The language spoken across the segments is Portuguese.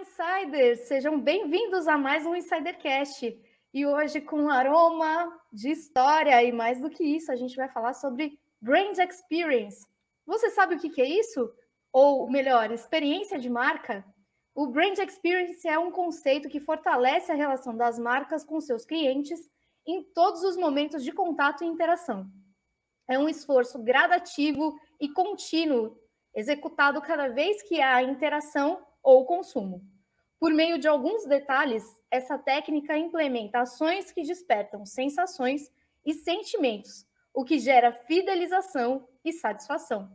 Insiders! Sejam bem-vindos a mais um Insidercast. E hoje, com aroma de história e mais do que isso, a gente vai falar sobre Brand Experience. Você sabe o que é isso? Ou melhor, experiência de marca? O Brand Experience é um conceito que fortalece a relação das marcas com seus clientes em todos os momentos de contato e interação. É um esforço gradativo e contínuo, executado cada vez que há interação ou consumo. Por meio de alguns detalhes, essa técnica implementa ações que despertam sensações e sentimentos, o que gera fidelização e satisfação.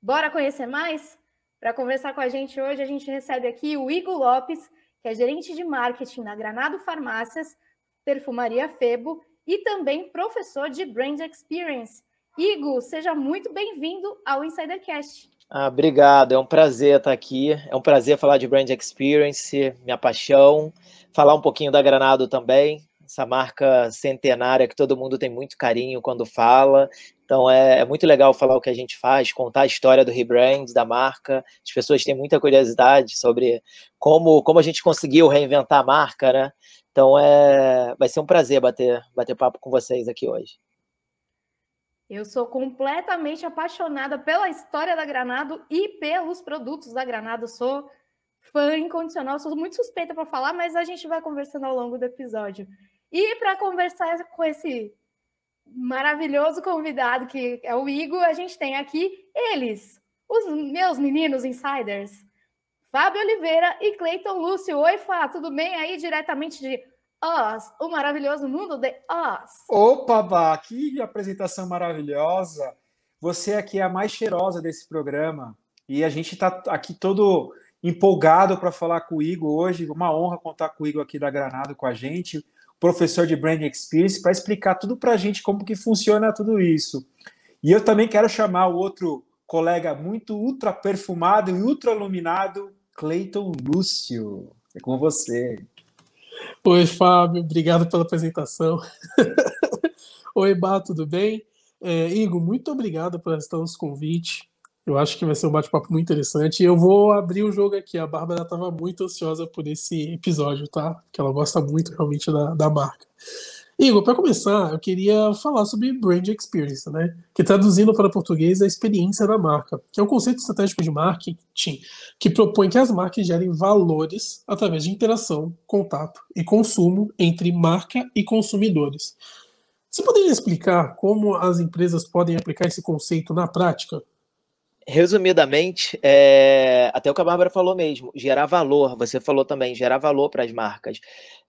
Bora conhecer mais? Para conversar com a gente hoje, a gente recebe aqui o Igor Lopes, que é gerente de marketing na Granado Farmácias, Perfumaria Febo e também professor de Brand Experience. Igor, seja muito bem-vindo ao Insidercast. Ah, obrigado, é um prazer estar aqui. É um prazer falar de Brand Experience, minha paixão. Falar um pouquinho da Granado também, essa marca centenária que todo mundo tem muito carinho quando fala. Então é, é, muito legal falar o que a gente faz, contar a história do rebrand, da marca. As pessoas têm muita curiosidade sobre como, como a gente conseguiu reinventar a marca, né? Então é, vai ser um prazer bater, bater papo com vocês aqui hoje. Eu sou completamente apaixonada pela história da Granado e pelos produtos da Granado. Sou fã incondicional, sou muito suspeita para falar, mas a gente vai conversando ao longo do episódio. E para conversar com esse maravilhoso convidado que é o Igor, a gente tem aqui eles, os meus meninos insiders, Fábio Oliveira e Cleiton Lúcio. Oi, Fá, tudo bem aí diretamente de Oz, o maravilhoso mundo de Oz. Opa, Bá, que apresentação maravilhosa. Você é aqui é a mais cheirosa desse programa e a gente está aqui todo empolgado para falar comigo hoje. Uma honra contar comigo aqui da Granado com a gente, professor de Brand Experience, para explicar tudo para a gente como que funciona tudo isso. E eu também quero chamar o outro colega muito ultra perfumado e ultra iluminado, Clayton Lúcio. É com você. Oi, Fábio, obrigado pela apresentação. Oi, Bá, tudo bem? É, Igor, muito obrigado por estar nos convite. Eu acho que vai ser um bate-papo muito interessante. Eu vou abrir o jogo aqui. A Bárbara estava muito ansiosa por esse episódio, tá? Porque ela gosta muito realmente da, da marca. Igor, para começar, eu queria falar sobre Brand Experience, né? que traduzindo para português é a experiência da marca, que é um conceito estratégico de marketing que propõe que as marcas gerem valores através de interação, contato e consumo entre marca e consumidores. Você poderia explicar como as empresas podem aplicar esse conceito na prática? Resumidamente, é, até o que a Bárbara falou mesmo, gerar valor, você falou também, gerar valor para as marcas.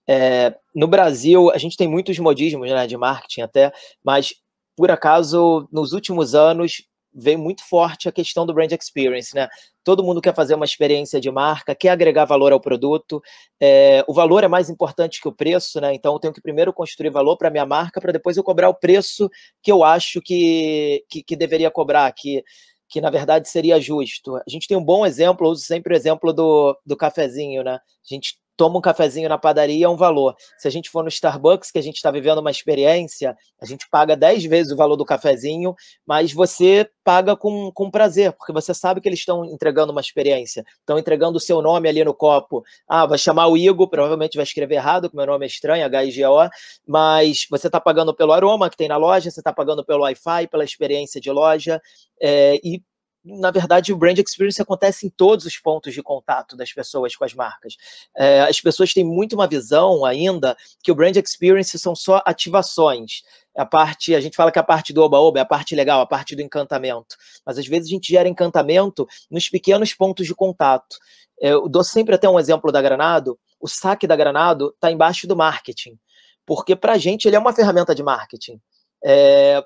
É, no Brasil, a gente tem muitos modismos né, de marketing até, mas por acaso, nos últimos anos, veio muito forte a questão do brand experience, né? Todo mundo quer fazer uma experiência de marca, quer agregar valor ao produto. É, o valor é mais importante que o preço, né? Então eu tenho que primeiro construir valor para minha marca, para depois eu cobrar o preço que eu acho que, que, que, deveria cobrar, que, que na verdade seria justo. A gente tem um bom exemplo, eu uso sempre o exemplo do, do cafezinho, né? A gente toma um cafezinho na padaria é um valor. Se a gente for no Starbucks, que a gente está vivendo uma experiência, a gente paga 10 vezes o valor do cafezinho, mas você paga com, com prazer, porque você sabe que eles estão entregando uma experiência, estão entregando o seu nome ali no copo. Ah, vai chamar o Igor, provavelmente vai escrever errado, que meu nome é estranho, H-I-G-O, mas você está pagando pelo aroma que tem na loja, você está pagando pelo Wi-Fi, pela experiência de loja, é, e na verdade, o brand experience acontece em todos os pontos de contato das pessoas com as marcas. É, as pessoas têm muito uma visão ainda que o brand experience são só ativações. A parte, a gente fala que a parte do oba-oba é a parte legal, a parte do encantamento. Mas às vezes a gente gera encantamento nos pequenos pontos de contato. É, eu dou sempre até um exemplo da Granado. O saque da Granado está embaixo do marketing, porque para a gente ele é uma ferramenta de marketing. É,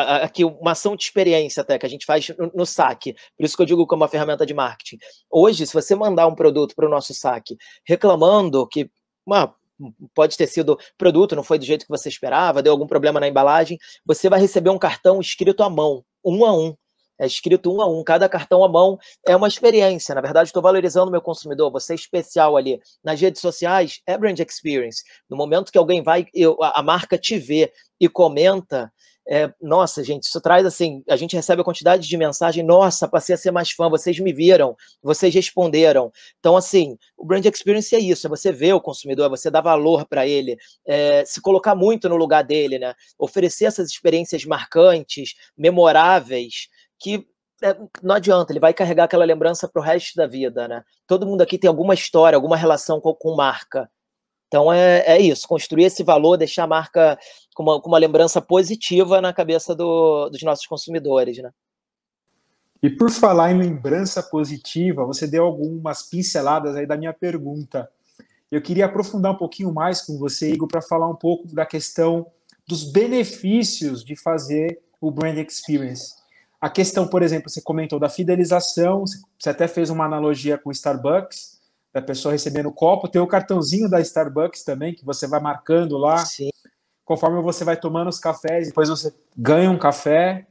aqui uma ação de experiência até que a gente faz no, no saque. Por isso que eu digo como uma ferramenta de marketing. Hoje, se você mandar um produto para o nosso saque reclamando que uma, pode ter sido produto, não foi do jeito que você esperava, deu algum problema na embalagem, você vai receber um cartão escrito à mão, um a um. É escrito um a um, cada cartão à mão é uma experiência. Na verdade, estou valorizando o meu consumidor, você é especial ali. Nas redes sociais, é brand experience. No momento que alguém vai, eu, a marca te vê e comenta, é, nossa, gente, isso traz assim, a gente recebe a quantidade de mensagem, nossa, passei a ser mais fã, vocês me viram, vocês responderam. Então, assim, o brand experience é isso, é você ver o consumidor, é você dar valor para ele, é, se colocar muito no lugar dele, né? Oferecer essas experiências marcantes, memoráveis, que é, não adianta, ele vai carregar aquela lembrança pro resto da vida, né? Todo mundo aqui tem alguma história, alguma relação com, com marca. Então é, é isso, construir esse valor, deixar a marca com uma, com uma lembrança positiva na cabeça do, dos nossos consumidores, né? E por falar em lembrança positiva, você deu algumas pinceladas aí da minha pergunta. Eu queria aprofundar um pouquinho mais com você, Igor, para falar um pouco da questão dos benefícios de fazer o brand experience. A questão, por exemplo, você comentou da fidelização, você até fez uma analogia com o Starbucks, da pessoa recebendo o copo. Tem o cartãozinho da Starbucks também, que você vai marcando lá. Sim. Conforme você vai tomando os cafés, depois você ganha um café.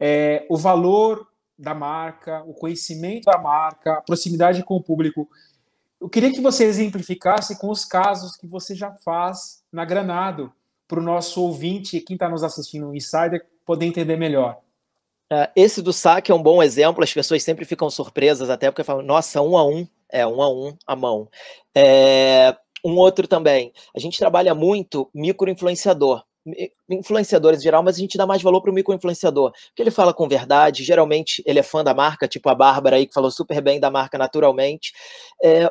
É, o valor da marca, o conhecimento da marca, a proximidade com o público. Eu queria que você exemplificasse com os casos que você já faz na Granado, para o nosso ouvinte e quem está nos assistindo no Insider poder entender melhor. Ah, esse do saque é um bom exemplo, as pessoas sempre ficam surpresas, até porque falam, nossa, um a um, é, um a um a mão. É, um outro também. A gente trabalha muito micro-influenciador influenciadores em geral, mas a gente dá mais valor para o micro influenciador, porque ele fala com verdade, geralmente ele é fã da marca, tipo a Bárbara aí, que falou super bem da marca naturalmente. É,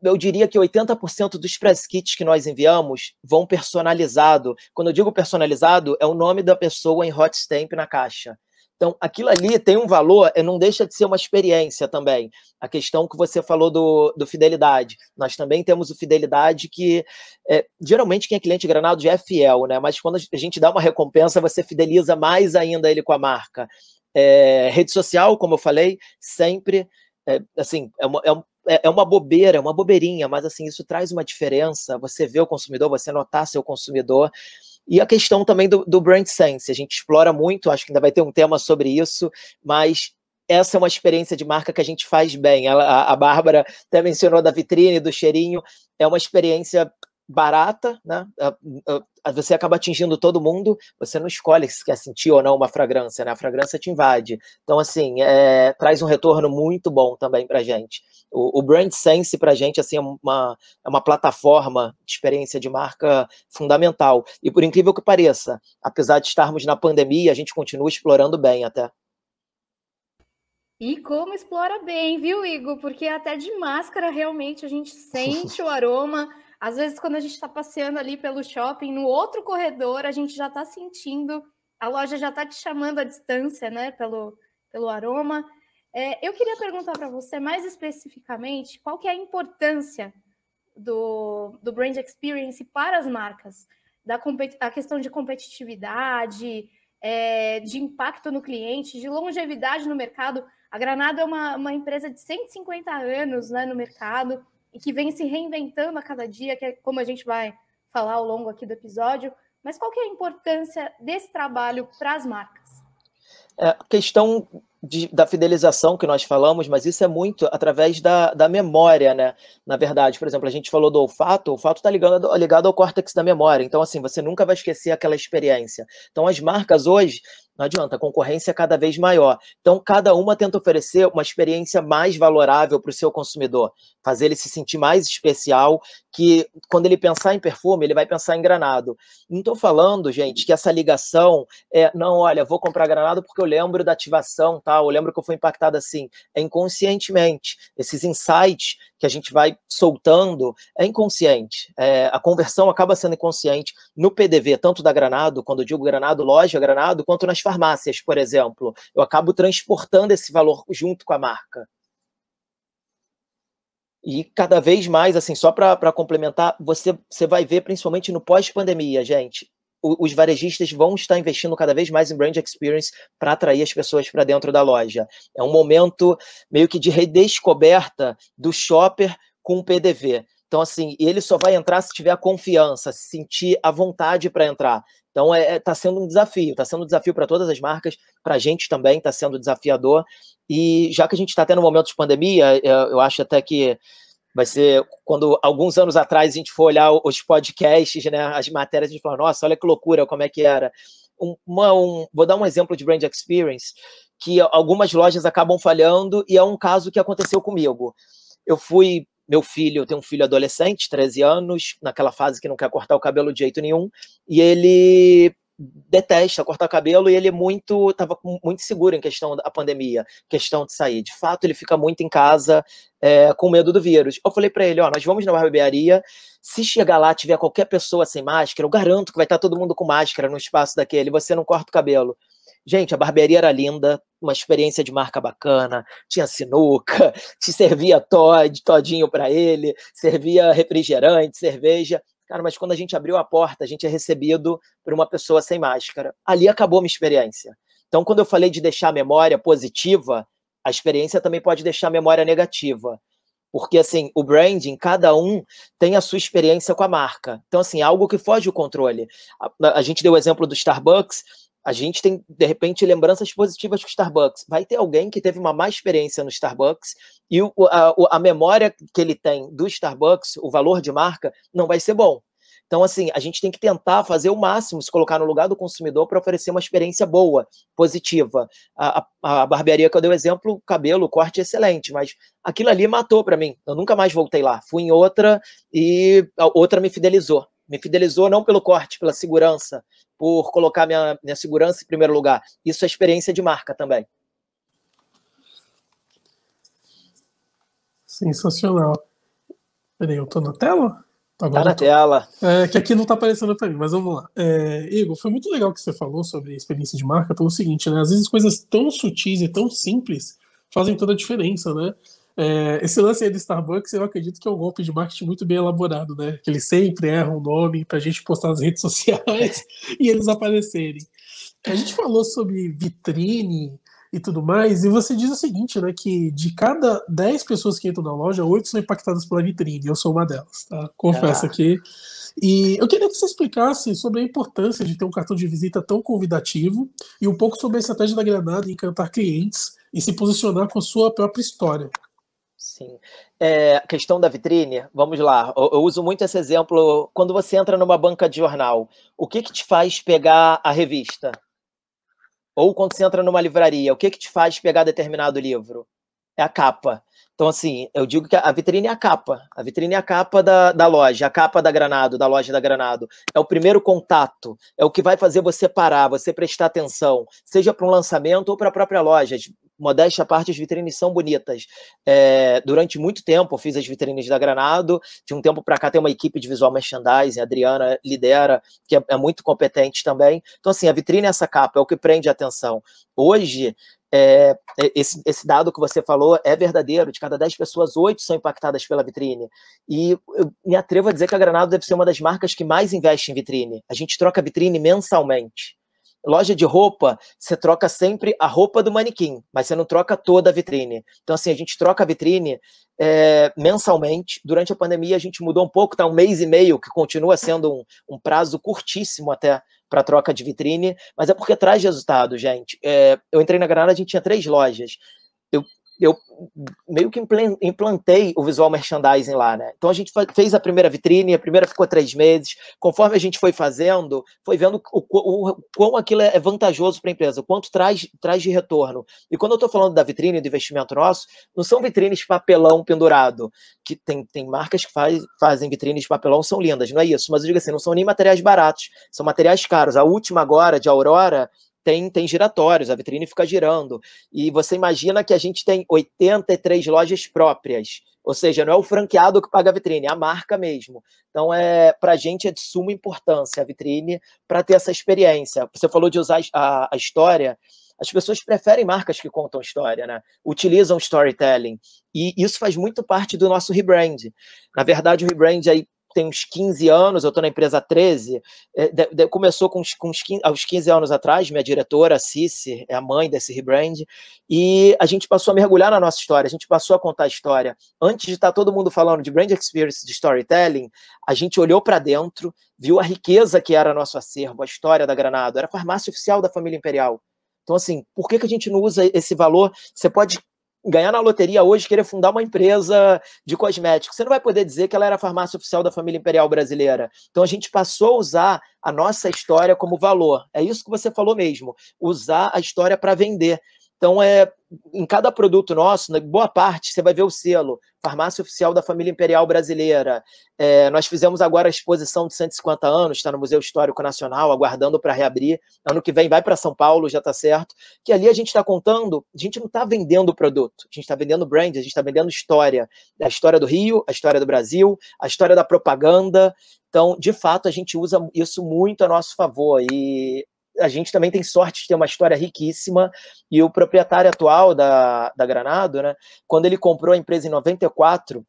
eu diria que 80% dos press kits que nós enviamos vão personalizado. Quando eu digo personalizado, é o nome da pessoa em hot stamp na caixa. Então, aquilo ali tem um valor, eh, não deixa de ser uma experiência também. A questão que você falou do, do fidelidade. Nós também temos o fidelidade que, é, geralmente, quem é cliente granado já é fiel, né? Mas quando a gente dá uma recompensa, você fideliza mais ainda ele com a marca. É, rede social, como eu falei, sempre, é, assim, é uma, é um, é, é uma bobeira, é uma bobeirinha, mas assim, isso traz uma diferença. Você vê o consumidor, você notar seu consumidor. E a questão também do, do brand sense, a gente explora muito, acho que ainda vai ter um tema sobre isso, mas essa é uma experiência de marca que a gente faz bem. Ela, a, a Bárbara até mencionou da vitrine, do cheirinho, é uma experiência barata, né? Ah, ah, você acaba atingindo todo mundo, você não escolhe se quer sentir ou não uma fragrância, né? A fragrância te invade. Então, assim, é, traz um retorno muito bom também pra gente. O, o Brand Sense pra gente, assim, é uma, é uma plataforma de experiência de marca fundamental. E por incrível que pareça, apesar de estarmos na pandemia, a gente continua explorando bem até. E como explora bem, viu, Igor? Porque até de máscara realmente a gente sente o aroma, às vezes, quando a gente está passeando ali pelo shopping, no outro corredor, a gente já está sentindo, a loja já está te chamando à distância, né, pelo, pelo aroma. É, eu queria perguntar para você, mais especificamente, qual que é a importância do, do brand experience para as marcas? Da a questão de competitividade, é, de impacto no cliente, de longevidade no mercado. A Granada é uma, uma empresa de 150 anos né, no mercado, e que vem se reinventando a cada dia, que é como a gente vai falar ao longo aqui do episódio. Mas qual que é a importância desse trabalho para as marcas? É, a questão de, da fidelização que nós falamos, mas isso é muito através da, da memória, né? Na verdade, por exemplo, a gente falou do olfato, o olfato está ligado, ligado ao córtex da memória. Então, assim, você nunca vai esquecer aquela experiência. Então, as marcas hoje não adianta, a concorrência é cada vez maior. Então, cada uma tenta oferecer uma experiência mais valorável para o seu consumidor, fazer ele se sentir mais especial, que quando ele pensar em perfume, ele vai pensar em granado. Não estou falando, gente, que essa ligação é, não, olha, vou comprar granado porque eu lembro da ativação, tá? eu lembro que eu fui impactado assim. É inconscientemente. Esses insights que a gente vai soltando é inconsciente. É, a conversão acaba sendo inconsciente no PDV, tanto da granado, quando eu digo granado, loja granado, quanto nas farmácias, por exemplo. Eu acabo transportando esse valor junto com a marca. E cada vez mais, assim, só para complementar, você, você vai ver, principalmente no pós-pandemia, gente, os varejistas vão estar investindo cada vez mais em brand experience para atrair as pessoas para dentro da loja. É um momento meio que de redescoberta do shopper com o PDV. Então, assim, ele só vai entrar se tiver a confiança, se sentir a vontade para entrar. Então está é, é tá sendo um desafio, está sendo um desafio para todas as marcas, para a gente também está sendo desafiador. E já que a gente está tendo um momento de pandemia, é, eu acho até que vai ser quando alguns anos atrás a gente for olhar os podcasts, né, as matérias, a gente fala, nossa, olha que loucura, como é que era. uma, um, vou dar um exemplo de brand experience que algumas lojas acabam falhando e é um caso que aconteceu comigo. Eu fui meu filho, eu tenho um filho adolescente, 13 anos, naquela fase que não quer cortar o cabelo de jeito nenhum, e ele detesta cortar cabelo e ele é muito estava muito seguro em questão da pandemia, questão de sair. De fato, ele fica muito em casa é, com medo do vírus. Eu falei para ele, ó, nós vamos na barbearia, se chegar lá tiver qualquer pessoa sem máscara, eu garanto que vai estar todo mundo com máscara no espaço daquele, você não corta o cabelo. Gente, a barbearia era linda, uma experiência de marca bacana, tinha sinuca, te servia Todd, todinho para ele, servia refrigerante, cerveja. Cara, mas quando a gente abriu a porta, a gente é recebido por uma pessoa sem máscara. Ali acabou minha experiência. Então, quando eu falei de deixar a memória positiva, a experiência também pode deixar a memória negativa. Porque, assim, o branding, cada um tem a sua experiência com a marca. Então, assim, é algo que foge do controle. A, a gente deu o exemplo do Starbucks, a gente tem, de repente, lembranças positivas com o Starbucks. Vai ter alguém que teve uma má experiência no Starbucks e o, a, a memória que ele tem do Starbucks, o valor de marca, não vai ser bom. Então, assim, a gente tem que tentar fazer o máximo, se colocar no lugar do consumidor para oferecer uma experiência boa, positiva. A, a, a, barbearia que eu dei o exemplo, cabelo, corte é excelente, mas aquilo ali matou para mim. Eu nunca mais voltei lá. Fui em outra e a outra me fidelizou me fidelizou não pelo corte, pela segurança, por colocar minha, minha segurança em primeiro lugar. Isso é experiência de marca também. Sensacional. Peraí, eu tô na tela? Agora tá, tá na então. tela. É, que aqui não tá aparecendo pra mim, mas vamos lá. É, Igor, foi muito legal que você falou sobre experiência de marca pelo seguinte, né? Às vezes coisas tão sutis e tão simples fazem toda a diferença, né? É, esse lance aí do Starbucks, eu acredito que é um golpe de marketing muito bem elaborado, né? Que eles sempre erram o nome pra gente postar nas redes sociais e eles aparecerem. A gente falou sobre vitrine e tudo mais, e você diz o seguinte, né? Que de cada 10 pessoas que entram na loja, 8 são impactadas pela vitrine. Eu sou uma delas, tá? Confesso ah. aqui. E eu queria que você explicasse sobre a importância de ter um cartão de visita tão convidativo e um pouco sobre a estratégia da Granada em encantar clientes e se posicionar com a sua própria história. Sim. É, questão da vitrine, vamos lá. Eu, eu, uso muito esse exemplo. Quando você entra numa banca de jornal, o que, que te faz pegar a revista? Ou quando você entra numa livraria, o que, que te faz pegar determinado livro? É a capa. Então, assim, eu digo que a vitrine é a capa. A vitrine é a capa da, da loja, a capa da Granado, da loja da Granado. É o primeiro contato, é o que vai fazer você parar, você prestar atenção, seja para um lançamento ou para a própria loja modéstia à parte, as vitrines são bonitas. É, durante muito tempo eu fiz as vitrines da Granado, de um tempo para cá tem uma equipe de visual merchandising, a Adriana lidera, que é, é, muito competente também. Então, assim, a vitrine é essa capa, é o que prende a atenção. Hoje, é, é esse, esse, dado que você falou é verdadeiro, de cada 10 pessoas, 8 são impactadas pela vitrine. E eu me atrevo a dizer que a Granado deve ser uma das marcas que mais investe em vitrine. A gente troca vitrine mensalmente loja de roupa, você troca sempre a roupa do manequim, mas você não troca toda a vitrine. Então, assim, a gente troca a vitrine é, mensalmente. Durante a pandemia, a gente mudou um pouco, tá um mês e meio, que continua sendo um, um prazo curtíssimo até para troca de vitrine, mas é porque traz resultado, gente. É, eu entrei na Granada, a gente tinha três lojas eu meio que implantei o visual merchandising lá, né? Então a gente fez a primeira vitrine, a primeira ficou três meses. Conforme a gente foi fazendo, foi vendo o, o, o quão aquilo é vantajoso para a empresa, o quanto traz, traz de retorno. E quando eu estou falando da vitrine do investimento nosso, não são vitrines de papelão pendurado, que tem, tem marcas que faz, fazem vitrines de papelão, são lindas, não é isso? Mas eu digo assim, não são nem materiais baratos, são materiais caros. A última agora, de Aurora, tem, tem giratórios, a vitrine fica girando. E você imagina que a gente tem 83 lojas próprias. Ou seja, não é o franqueado que paga a vitrine, é a marca mesmo. Então, é, para a gente é de suma importância a vitrine para ter essa experiência. Você falou de usar a, a história. As pessoas preferem marcas que contam história, né? utilizam storytelling. E isso faz muito parte do nosso rebrand. Na verdade, o rebrand aí tem uns 15 anos, eu estou na empresa 13, é, de, de, começou com, uns, com uns 15, aos 15 anos atrás, minha diretora, a Cici, é a mãe desse rebrand, e a gente passou a mergulhar na nossa história, a gente passou a contar a história. Antes de estar tá todo mundo falando de brand experience, de storytelling, a gente olhou para dentro, viu a riqueza que era nosso acervo, a história da Granada era a farmácia oficial da família imperial. Então, assim, por que, que a gente não usa esse valor? Você pode ganhar na loteria hoje, querer fundar uma empresa de cosméticos. Você não vai poder dizer que ela era a farmácia oficial da família imperial brasileira. Então a gente passou a usar a nossa história como valor. É isso que você falou mesmo, usar a história para vender. Então, é, em cada produto nosso, boa parte, você vai ver o selo, Farmácia Oficial da Família Imperial Brasileira. É, nós fizemos agora a exposição de 150 anos, está no Museu Histórico Nacional, aguardando para reabrir. Ano que vem vai para São Paulo, já está certo. Que ali a gente está contando, a gente não está vendendo produto, a gente está vendendo brand, a gente está vendendo história. A história do Rio, a história do Brasil, a história da propaganda. Então, de fato, a gente usa isso muito a nosso favor. E a gente também tem sorte de ter uma história riquíssima. E o proprietário atual da, da Granado, né, quando ele comprou a empresa em 94,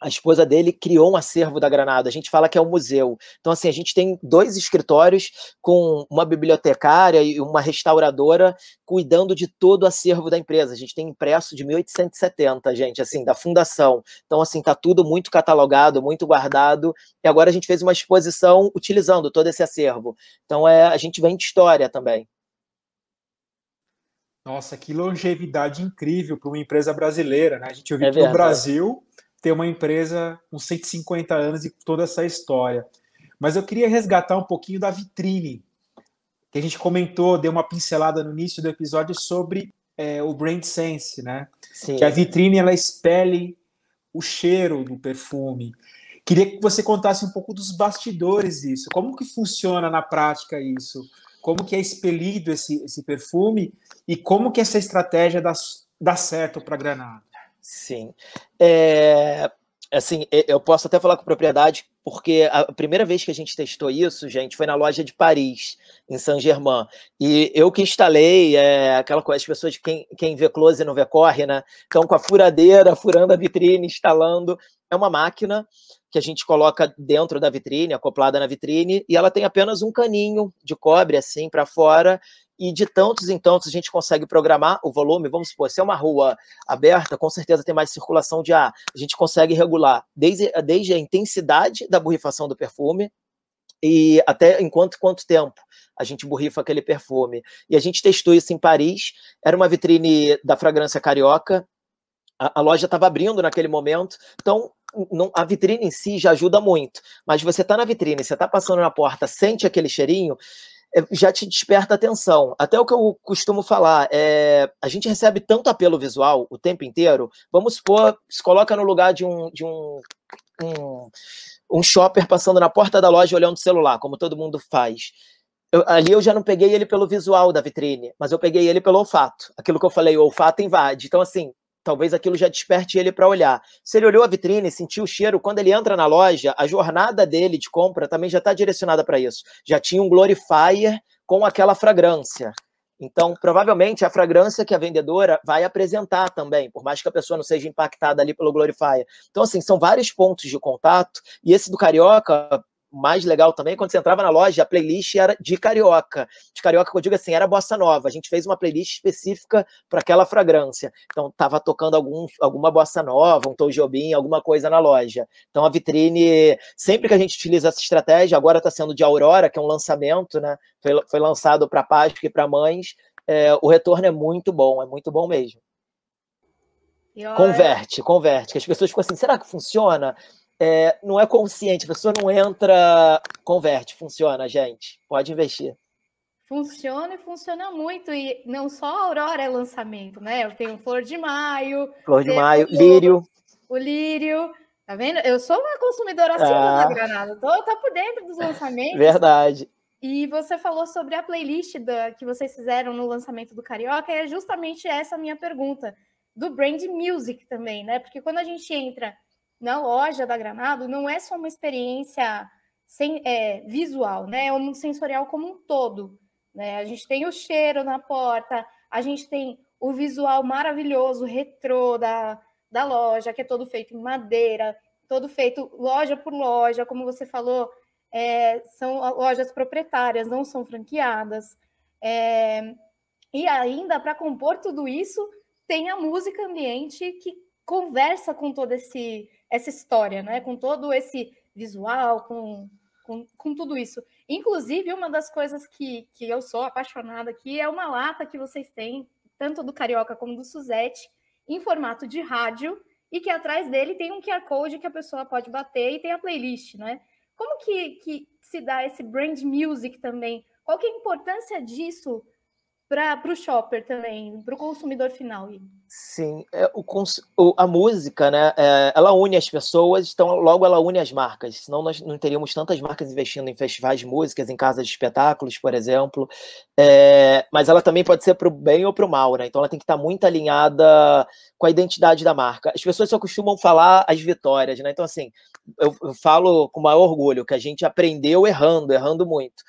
a esposa dele criou um acervo da Granada. A gente fala que é um museu. Então, assim, a gente tem dois escritórios com uma bibliotecária e uma restauradora cuidando de todo o acervo da empresa. A gente tem impresso de 1870, gente, assim, da fundação. Então, assim, está tudo muito catalogado, muito guardado. E agora a gente fez uma exposição utilizando todo esse acervo. Então, é, a gente vem de história também. Nossa, que longevidade incrível para uma empresa brasileira, né? A gente ouviu é que no Brasil ter uma empresa com 150 anos e toda essa história. Mas eu queria resgatar um pouquinho da vitrine, que a gente comentou, deu uma pincelada no início do episódio sobre é, o brand sense, né? Sim. Que a vitrine ela espelhe o cheiro do perfume. Queria que você contasse um pouco dos bastidores disso. Como que funciona na prática isso? Como que é expelido esse, esse perfume e como que essa estratégia dá, dá certo para a Granada? Sim. É, assim, eu posso até falar com propriedade, porque a primeira vez que a gente testou isso, gente, foi na loja de Paris, em Saint-Germain. E eu que instalei é, aquela coisa, as pessoas, quem, quem vê close e não vê corre, né? Então, com a furadeira, furando a vitrine, instalando. É uma máquina que a gente coloca dentro da vitrine, acoplada na vitrine, e ela tem apenas um caninho de cobre, assim, para fora, e de tantos em tantos a gente consegue programar o volume, vamos supor, se é uma rua aberta, com certeza tem mais circulação de ar. A gente consegue regular desde, desde a intensidade da borrifação do perfume e até enquanto quanto tempo a gente borrifa aquele perfume. E a gente testou isso em Paris, era uma vitrine da fragrância carioca, a, a loja estava abrindo naquele momento, então não, a vitrine em si já ajuda muito, mas você está na vitrine, você está passando na porta, sente aquele cheirinho, é, já te desperta atenção. Até o que eu costumo falar, é, a gente recebe tanto apelo visual o tempo inteiro, vamos supor, se coloca no lugar de um, de um, um, um shopper passando na porta da loja olhando o celular, como todo mundo faz. Eu, ali eu já não peguei ele pelo visual da vitrine, mas eu peguei ele pelo olfato. Aquilo que eu falei, o olfato invade. Então, assim, talvez aquilo já desperte ele para olhar. Se ele olhou a vitrine, sentiu o cheiro, quando ele entra na loja, a jornada dele de compra também já está direcionada para isso. Já tinha um glorifier com aquela fragrância. Então, provavelmente, a fragrância que a vendedora vai apresentar também, por mais que a pessoa não seja impactada ali pelo glorifier. Então, assim, são vários pontos de contato, e esse do Carioca, mais legal também, quando você entrava na loja, a playlist era de carioca. De carioca, que eu digo assim, era bossa nova. A gente fez uma playlist específica para aquela fragrância. Então, tava tocando algum, alguma bossa nova, um Tom Jobim, alguma coisa na loja. Então, a vitrine, sempre que a gente utiliza essa estratégia, agora está sendo de Aurora, que é um lançamento, né? Foi, foi lançado para Páscoa e para mães. É, o retorno é muito bom, é muito bom mesmo. Converte, converte. Que as pessoas ficam assim, será que funciona? é, não é consciente, a pessoa não entra, converte, funciona, gente. Pode investir. Funciona e funciona muito. E não só a Aurora é lançamento, né? Eu tenho Flor de Maio. Flor de Maio, o, Lírio. O Lírio. Tá vendo? Eu sou uma consumidora assim ah. da Granada. Tô, tô por dentro dos lançamentos. Verdade. E você falou sobre a playlist da, que vocês fizeram no lançamento do Carioca, e é justamente essa a minha pergunta, do brand music também, né? Porque quando a gente entra na loja da Granado não é só uma experiência sem, é, visual, né? É um sensorial como um todo. Né? A gente tem o cheiro na porta, a gente tem o visual maravilhoso, retrô da, da loja, que é todo feito em madeira, todo feito loja por loja, como você falou, é, são lojas proprietárias, não são franqueadas. É, e ainda, para compor tudo isso, tem a música ambiente que conversa com todo esse essa história, né? Com todo esse visual, com, com, com tudo isso. Inclusive, uma das coisas que, que eu sou apaixonada aqui é uma lata que vocês têm, tanto do Carioca como do Suzette, em formato de rádio, e que atrás dele tem um QR Code que a pessoa pode bater e tem a playlist, né? Como que, que se dá esse brand music também? Qual que é a importância disso para o shopper também, para o consumidor final, Igor? Sim, é, o, o, a música, né? É, ela une as pessoas, então logo ela une as marcas. Senão nós não teríamos tantas marcas investindo em festivais de músicas, em casas de espetáculos, por exemplo. É, mas ela também pode ser para o bem ou para o mal, né? Então ela tem que estar tá muito alinhada com a identidade da marca. As pessoas só costumam falar as vitórias, né? Então, assim, eu, eu falo com maior orgulho que a gente aprendeu errando, errando muito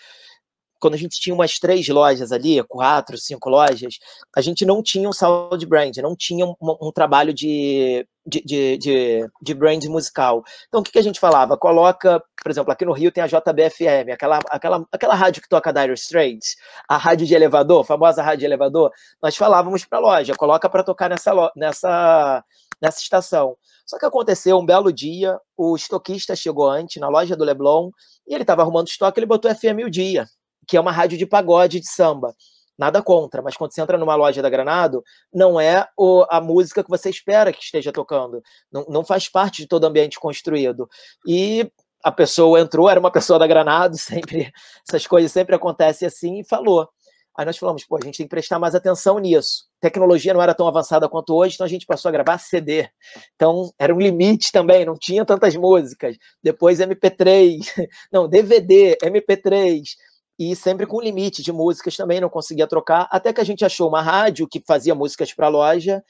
quando a gente tinha umas três lojas ali, quatro, cinco lojas, a gente não tinha um saldo de brand, não tinha um, um trabalho de, de, de, de, de brand musical. Então, o que, que, a gente falava? Coloca, por exemplo, aqui no Rio tem a JBFM, aquela, aquela, aquela rádio que toca Dire Straits, a rádio de elevador, famosa rádio de elevador. Nós falávamos para a loja, coloca para tocar nessa, nessa, nessa estação. Só que aconteceu um belo dia, o estoquista chegou antes na loja do Leblon e ele estava arrumando estoque, ele botou FM o dia que é uma rádio de pagode de samba. Nada contra, mas quando você entra numa loja da Granado, não é o, a música que você espera que esteja tocando. Não, não faz parte de todo o ambiente construído. E a pessoa entrou, era uma pessoa da Granado, sempre essas coisas sempre acontecem assim, e falou. Aí nós falamos, pô, a gente tem que prestar mais atenção nisso. Tecnologia não era tão avançada quanto hoje, então a gente passou a gravar CD. Então era um limite também, não tinha tantas músicas. Depois MP3, não, DVD, MP3 e sempre com limite de músicas também, não conseguia trocar, até que a gente achou uma rádio que fazia músicas para loja.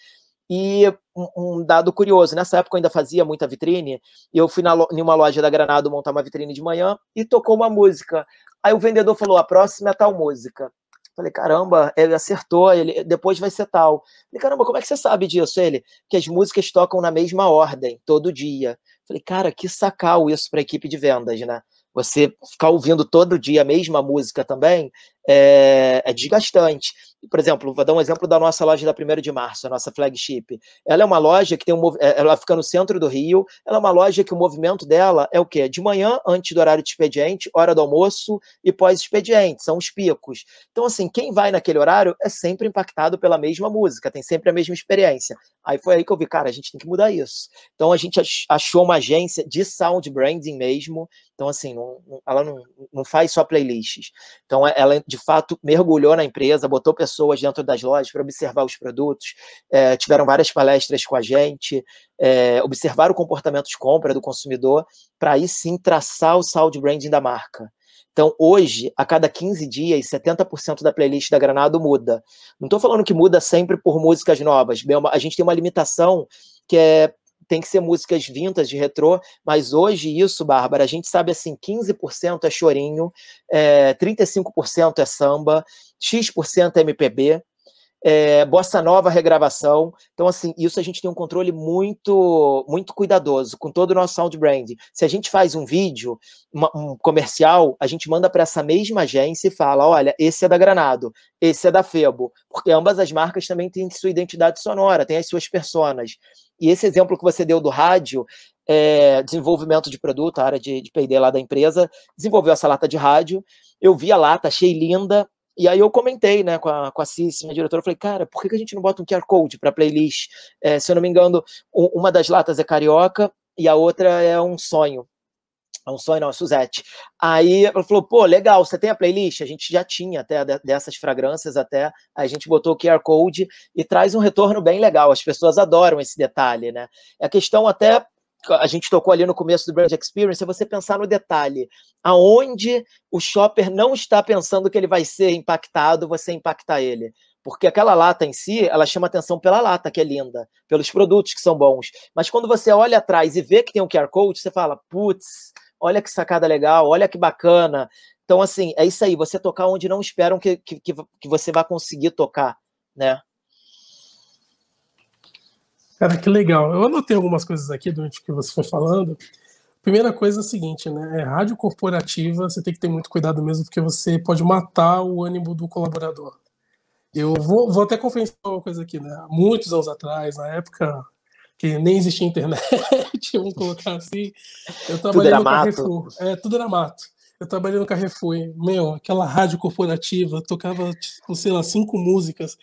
E um, um, dado curioso, nessa época eu ainda fazia muita vitrine, e eu fui na, em uma loja da Granada montar uma vitrine de manhã e tocou uma música. Aí o vendedor falou: a próxima é tal música. Falei, caramba, ele acertou, ele, depois vai ser tal. Falei, caramba, como é que você sabe disso? Ele, que as músicas tocam na mesma ordem, todo dia. Falei, cara, que sacal isso para a equipe de vendas, né? Você ficar ouvindo todo dia a mesma música também é, é desgastante. Por exemplo, vou dar um exemplo da nossa loja da 1 de março, a nossa flagship. Ela é uma loja que tem um é, ela fica no centro do Rio, ela é uma loja que o movimento dela é o quê? De manhã, antes do horário de expediente, hora do almoço e pós-expediente, são os picos. Então, assim, quem vai naquele horário é sempre impactado pela mesma música, tem sempre a mesma experiência. Aí foi aí que eu vi, cara, a gente tem que mudar isso. Então a gente achou uma agência de sound branding mesmo. Então, assim, não, ela não, não faz só playlists. Então, ela de de fato mergulhou na empresa, botou pessoas dentro das lojas para observar os produtos, é, tiveram várias palestras com a gente, é, eh, observar o comportamento de compra do consumidor, para aí sim traçar o sound branding da marca. Então, hoje, a cada 15 dias, 70% da playlist da Granado muda. Não estou falando que muda sempre por músicas novas. Né, a gente tem uma limitação que é tem que ser músicas vintas de retrô, mas hoje isso, Bárbara, a gente sabe assim, 15% é chorinho, é, eh, 35% é samba, X% é MPB, é, bossa nova regravação. Então, assim, isso a gente tem um controle muito muito cuidadoso com todo o nosso sound brand. Se a gente faz um vídeo, uma, um comercial, a gente manda para essa mesma agência e fala: olha, esse é da Granado, esse é da Febo, porque ambas as marcas também têm sua identidade sonora, têm as suas personas. E esse exemplo que você deu do rádio, é, desenvolvimento de produto, a área de, de P&D lá da empresa, desenvolveu essa lata de rádio. Eu vi a lata, achei linda, e aí eu comentei né, com, a, com a Cici, minha diretora, eu falei, cara, por que, que a gente não bota um QR Code para playlist? É, se eu não me engano, uma das latas é carioca e a outra é um sonho. É um sonho, não, é Suzette. Aí ela falou, pô, legal, você tem a playlist? A gente já tinha até dessas fragrâncias até. A gente botou o QR Code e traz um retorno bem legal. As pessoas adoram esse detalhe, né? É questão até a gente tocou ali no começo do Brand Experience, é você pensar no detalhe. Aonde o shopper não está pensando que ele vai ser impactado, você impactar ele. Porque aquela lata em si, ela chama atenção pela lata, que é linda, pelos produtos que são bons. Mas quando você olha atrás e vê que tem um QR Code, você fala, putz, olha que sacada legal, olha que bacana. Então, assim, é isso aí, você tocar onde não esperam que, que, que você vai conseguir tocar, né? Cara, que legal. Eu anotei algumas coisas aqui durante o que você foi falando. Primeira coisa é a seguinte, né? É, rádio corporativa, você tem que ter muito cuidado mesmo, porque você pode matar o ânimo do colaborador. Eu vou, vou até confessar uma coisa aqui, né? Muitos anos atrás, na época que nem existia internet, vamos colocar assim, eu trabalhei no mato. É, tudo era mato. Eu trabalhei no Carrefour, meu, aquela rádio corporativa, tocava, tipo, sei lá, cinco músicas.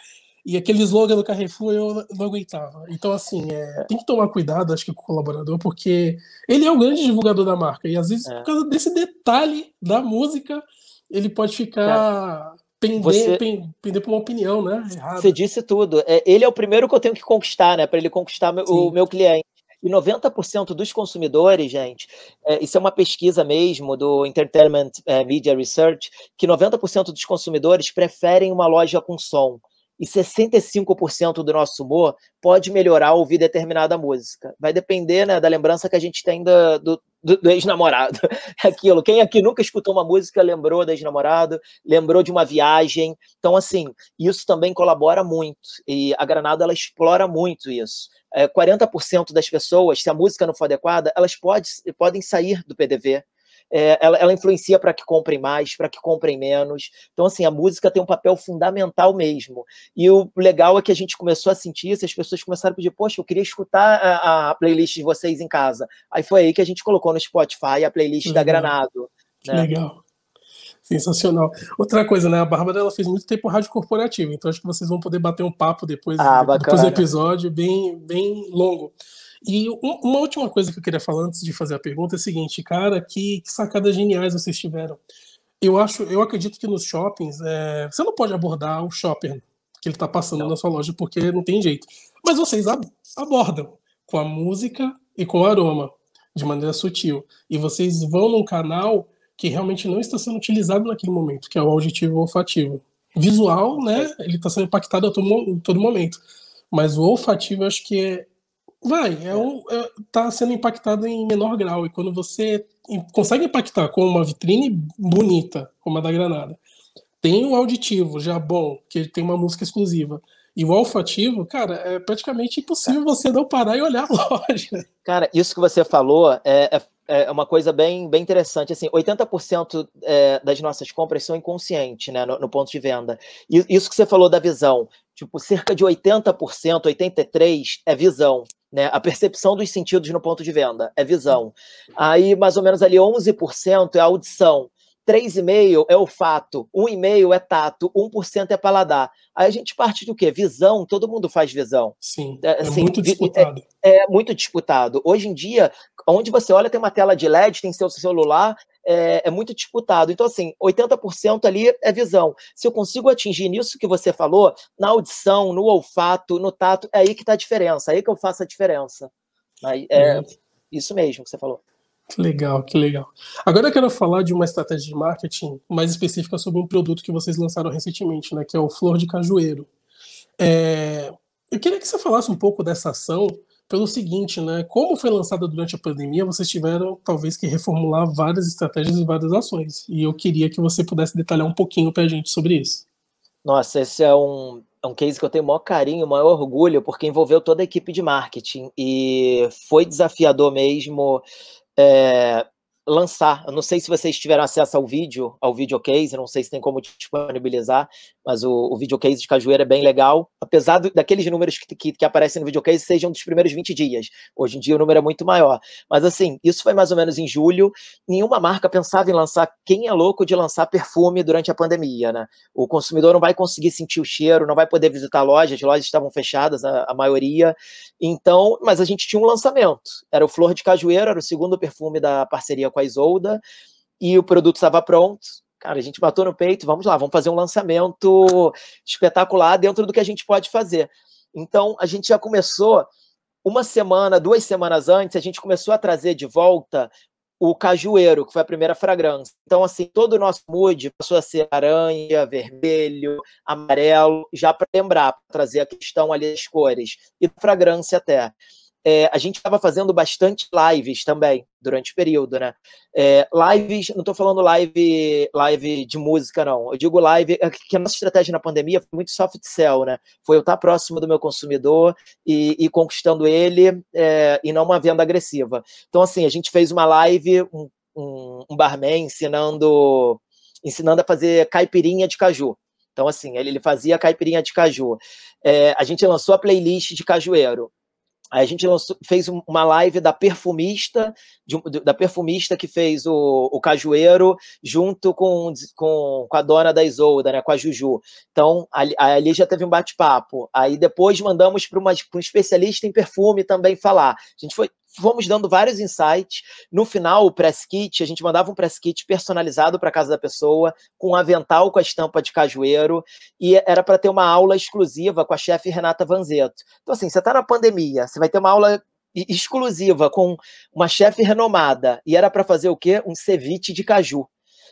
E aquele slogan do Carrefour eu não aguentava. Então, assim, é, tem que tomar cuidado, acho que, com o colaborador, porque ele é o grande divulgador da marca. E às vezes, é. por causa desse detalhe da música, ele pode ficar. É. Pender, você... pender por uma opinião, né? Errada. Você disse tudo. É, ele é o primeiro que eu tenho que conquistar, né? Para ele conquistar Sim. o meu cliente. E 90% dos consumidores, gente, é, isso é uma pesquisa mesmo do Entertainment é, Media Research, que 90% dos consumidores preferem uma loja com som e 65% do nosso humor pode melhorar ouvir determinada música. Vai depender né, da lembrança que a gente tem do, do, do ex-namorado. Aquilo. Quem aqui nunca escutou uma música lembrou do ex-namorado, lembrou de uma viagem. Então, assim, isso também colabora muito. E a Granada ela explora muito isso. É, 40% das pessoas, se a música não for adequada, elas pode, podem sair do PDV é, ela, ela, influencia para que comprem mais, para que comprem menos. Então, assim, a música tem um papel fundamental mesmo. E o legal é que a gente começou a sentir isso, as pessoas começaram a pedir, poxa, eu queria escutar a, a playlist de vocês em casa. Aí foi aí que a gente colocou no Spotify a playlist da uhum. Granado. Né? Legal. Sensacional. Outra coisa, né? A Bárbara ela fez muito tempo rádio corporativo, então acho que vocês vão poder bater um papo depois, ah, depois do episódio, bem, bem longo. E uma última coisa que eu queria falar antes de fazer a pergunta é a seguinte, cara, que, que sacadas geniais vocês tiveram. Eu acho, eu acredito que nos shoppings, é, você não pode abordar o shopper que ele está passando não. na sua loja, porque não tem jeito. Mas vocês abordam com a música e com o aroma, de maneira sutil. E vocês vão num canal que realmente não está sendo utilizado naquele momento, que é o auditivo olfativo. Visual, né? Ele está sendo impactado a todo, todo momento. Mas o olfativo, acho que é Vai, é um, é. é, tá sendo impactado em menor grau. E quando você consegue impactar com uma vitrine bonita, como a da Granada, tem um auditivo já bom, que tem uma música exclusiva, e o olfativo, cara, é praticamente impossível é. você não parar e olhar a loja. Cara, isso que você falou é, é, é uma coisa bem, bem interessante. Assim, 80% é, das nossas compras são inconscientes, né, no, no ponto de venda. E, isso que você falou da visão, tipo, cerca de 80%, 83% é visão. Né? A percepção dos sentidos no ponto de venda é visão. Uhum. Aí, mais ou menos ali, 11% é audição. 3,5% é olfato, 1,5% é tato, 1% é paladar. Aí a gente parte do quê? Visão, todo mundo faz visão. Sim, é, é assim, é muito disputado. É, é, muito disputado. Hoje em dia, onde você olha tem uma tela de LED, tem seu celular, é, é muito disputado. Então, assim, 80% ali é visão. Se eu consigo atingir nisso que você falou, na audição, no olfato, no tato, é aí que está a diferença, é aí que eu faço a diferença. Aí, é uhum. isso mesmo que você falou. Que legal, que legal. Agora eu quero falar de uma estratégia de marketing mais específica sobre um produto que vocês lançaram recentemente, né, que é o Flor de Cajueiro. É, eu queria que você falasse um pouco dessa ação, pelo seguinte, né? Como foi lançada durante a pandemia, vocês tiveram talvez que reformular várias estratégias e várias ações. E eu queria que você pudesse detalhar um pouquinho para a gente sobre isso. Nossa, esse é um, é um case que eu tenho o maior carinho, o maior orgulho, porque envolveu toda a equipe de marketing e foi desafiador mesmo. É, lançar. Eu não sei se vocês tiveram acesso ao vídeo, ao videocase, não sei se tem como disponibilizar, mas o, o videocase de Cajueira é bem legal, apesar do, daqueles números que, que, que, aparecem no videocase sejam dos primeiros 20 dias. Hoje em dia o número é muito maior. Mas assim, isso foi mais ou menos em julho. Nenhuma marca pensava em lançar. Quem é louco de lançar perfume durante a pandemia, né? O consumidor não vai conseguir sentir o cheiro, não vai poder visitar lojas, lojas estavam fechadas, a, a maioria. Então, mas a gente tinha um lançamento. Era o Flor de Cajueira, era o segundo perfume da parceria com a Isolda, e o produto estava pronto. Cara, a gente matou no peito, vamos lá, vamos fazer um lançamento espetacular dentro do que a gente pode fazer. Então, a gente já começou, uma semana, duas semanas antes, a gente começou a trazer de volta o cajueiro, que foi a primeira fragrância. Então, assim, todo o nosso mood passou a ser laranja, vermelho, amarelo, já para lembrar, para trazer a questão ali das cores e da fragrância até é, a gente estava fazendo bastante lives também durante o período, né? É, lives, não estou falando live, live de música, não. Eu digo live, é que a nossa estratégia na pandemia foi muito soft sell, né? Foi eu estar tá próximo do meu consumidor e, e conquistando ele é, e não uma venda agressiva. Então, assim, a gente fez uma live, um, um, um barman ensinando, ensinando a fazer caipirinha de caju. Então, assim, ele, fazia caipirinha de caju. É, a gente lançou a playlist de cajueiro. Aí a gente lançou, fez uma live da perfumista, de, da perfumista que fez o, o Cajueiro junto com, com, com a dona da Isolda, né, com a Juju. Então, ali, ali já teve um bate-papo. Aí depois mandamos para um especialista em perfume também falar. A gente foi fomos dando vários insights. No final, o press kit, a gente mandava um press kit personalizado para casa da pessoa, com um avental com a estampa de cajueiro, e era para ter uma aula exclusiva com a chefe Renata Vanzeto. Então, assim, você está na pandemia, você vai ter uma aula exclusiva com uma chefe renomada, e era para fazer o quê? Um ceviche de caju.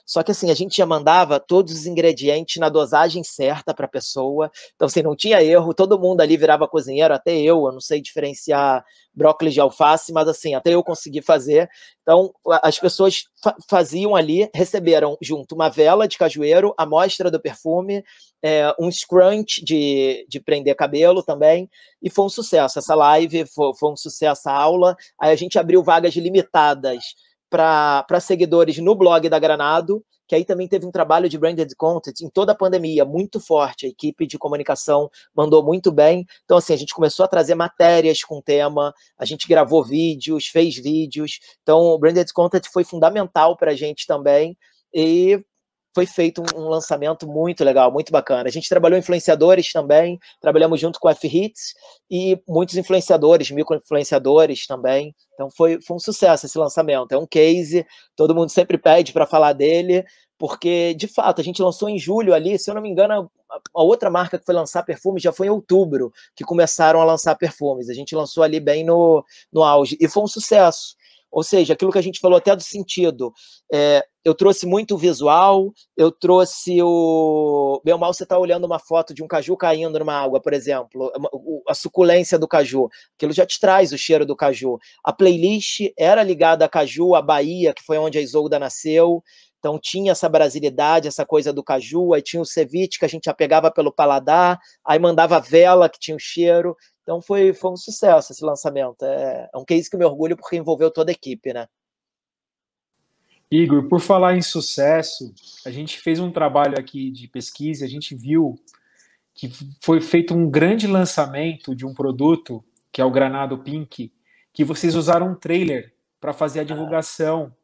Só que assim, a gente já mandava todos os ingredientes na dosagem certa para a pessoa. Então, assim, não tinha erro, todo mundo ali virava cozinheiro, até eu, eu não sei diferenciar brócolis de alface, mas assim, até eu consegui fazer. Então, as pessoas fa faziam ali, receberam junto uma vela de cajueiro, amostra do perfume, é, um scrunch de, de prender cabelo também, e foi um sucesso. Essa live foi, foi um sucesso, a aula. Aí a gente abriu vagas limitadas para seguidores no blog da Granado, que aí também teve um trabalho de branded content em toda a pandemia, muito forte. A equipe de comunicação mandou muito bem. Então, assim, a gente começou a trazer matérias com tema, a gente gravou vídeos, fez vídeos. Então, o branded content foi fundamental para a gente também. E foi feito um, um, lançamento muito legal, muito bacana. A gente trabalhou influenciadores também, trabalhamos junto com a F-Hits e muitos influenciadores, micro-influenciadores também. Então foi, foi um sucesso esse lançamento. É um case, todo mundo sempre pede para falar dele, porque de fato a gente lançou em julho ali, se eu não me engano, a outra marca que foi lançar perfumes já foi em outubro que começaram a lançar perfumes. A gente lançou ali bem no, no auge e foi um sucesso. Ou seja, aquilo que a gente falou até do sentido. É, eu trouxe muito visual, eu trouxe o. Meu mal, você está olhando uma foto de um caju caindo numa água, por exemplo, a suculência do caju. Aquilo já te traz o cheiro do caju. A playlist era ligada a caju, a Bahia, que foi onde a Isolda nasceu. Então tinha essa brasilidade, essa coisa do caju, aí tinha o ceviche que a gente já pegava pelo paladar, aí mandava vela que tinha o cheiro. Então foi, foi um sucesso esse lançamento. É, é um case que me orgulho porque envolveu toda a equipe, né? Igor, por falar em sucesso, a gente fez um trabalho aqui de pesquisa, a gente viu que foi feito um grande lançamento de um produto, que é o Granado Pink, que vocês usaram um trailer para fazer a ah. divulgação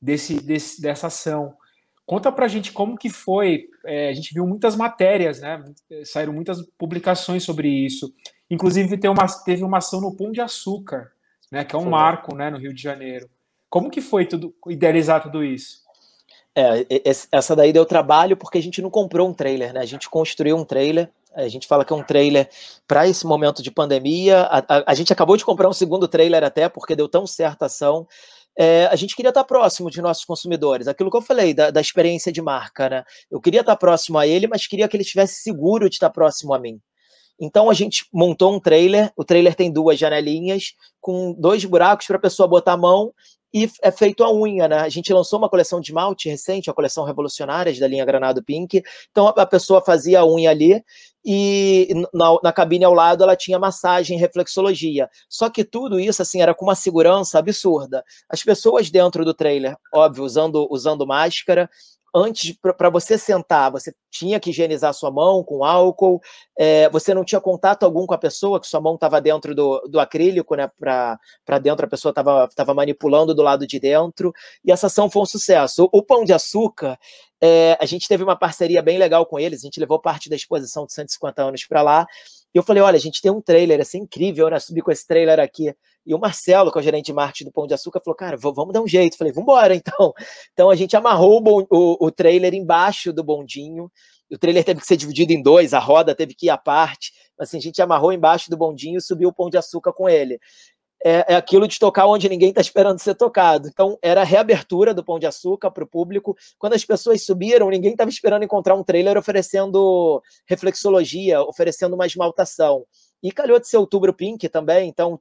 desse, desse, dessa ação. Conta pra gente como que foi. É, a gente viu muitas matérias, né? Saíram muitas publicações sobre isso. Inclusive, uma, teve uma ação no Pão de Açúcar, né, que é um marco né, no Rio de Janeiro. Como que foi tudo, idealizar tudo isso? É, essa daí deu trabalho porque a gente não comprou um trailer, né? A gente construiu um trailer. A gente fala que é um trailer para esse momento de pandemia. A, a, a, gente acabou de comprar um segundo trailer até porque deu tão certa ação. É, a gente queria estar próximo de nossos consumidores, aquilo que eu falei da, da experiência de marca, né? Eu queria estar próximo a ele, mas queria que ele estivesse seguro de estar próximo a mim. Então a gente montou um trailer. O trailer tem duas janelinhas com dois buracos para a pessoa botar a mão e é feito a unha, né? A gente lançou uma coleção de malte recente, a coleção Revolucionárias da linha Granado Pink. Então a pessoa fazia a unha ali e na, na, cabine ao lado ela tinha massagem, reflexologia. Só que tudo isso assim era com uma segurança absurda. As pessoas dentro do trailer, óbvio, usando usando máscara, antes para você sentar, você tinha que higienizar sua mão com álcool, é, você não tinha contato algum com a pessoa, que sua mão estava dentro do, do acrílico, né? Para dentro a pessoa estava tava manipulando do lado de dentro, e essa ação foi um sucesso. O, o Pão de Açúcar, é, a gente teve uma parceria bem legal com eles, a gente levou parte da exposição de 150 anos para lá. E eu falei, olha, a gente tem um trailer, assim, incrível, né? Subir com esse trailer aqui e o Marcelo, que é o gerente de marketing do Pão de Açúcar, falou: Cara, vamos dar um jeito. Eu falei: Vambora, então. Então a gente amarrou o, o, o trailer embaixo do bondinho. O trailer teve que ser dividido em dois, a roda teve que ir à parte. Mas assim, a gente amarrou embaixo do bondinho e subiu o Pão de Açúcar com ele. É, é aquilo de tocar onde ninguém está esperando ser tocado. Então, era a reabertura do Pão de Açúcar para o público. Quando as pessoas subiram, ninguém estava esperando encontrar um trailer oferecendo reflexologia, oferecendo uma esmaltação. E calhou de ser Outubro Pink também, então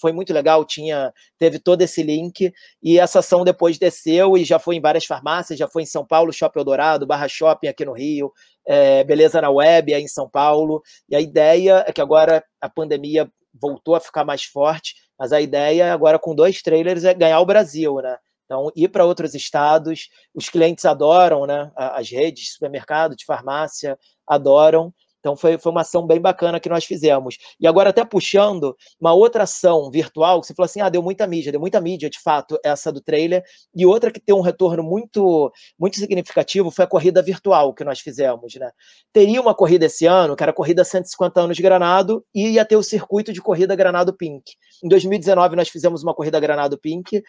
foi muito legal, tinha teve todo esse link e essa ação depois desceu e já foi em várias farmácias, já foi em São Paulo, Shopping Eldorado, Barra Shopping aqui no Rio, é, Beleza na Web aí em São Paulo. E a ideia é que agora a pandemia voltou a ficar mais forte, mas a ideia agora com dois trailers é ganhar o Brasil, né? Então, ir para outros estados, os clientes adoram, né? As redes, supermercado, de farmácia, adoram. Então foi, foi uma ação bem bacana que nós fizemos. E agora, até puxando uma outra ação virtual, que você falou assim: ah, deu muita mídia, deu muita mídia, de fato, essa do trailer. E outra que tem um retorno muito, muito significativo foi a corrida virtual que nós fizemos. Né? Teria uma corrida esse ano, que era a corrida 150 anos de Granado, e ia ter o circuito de corrida Granado Pink. Em 2019, nós fizemos uma corrida Granado Pink.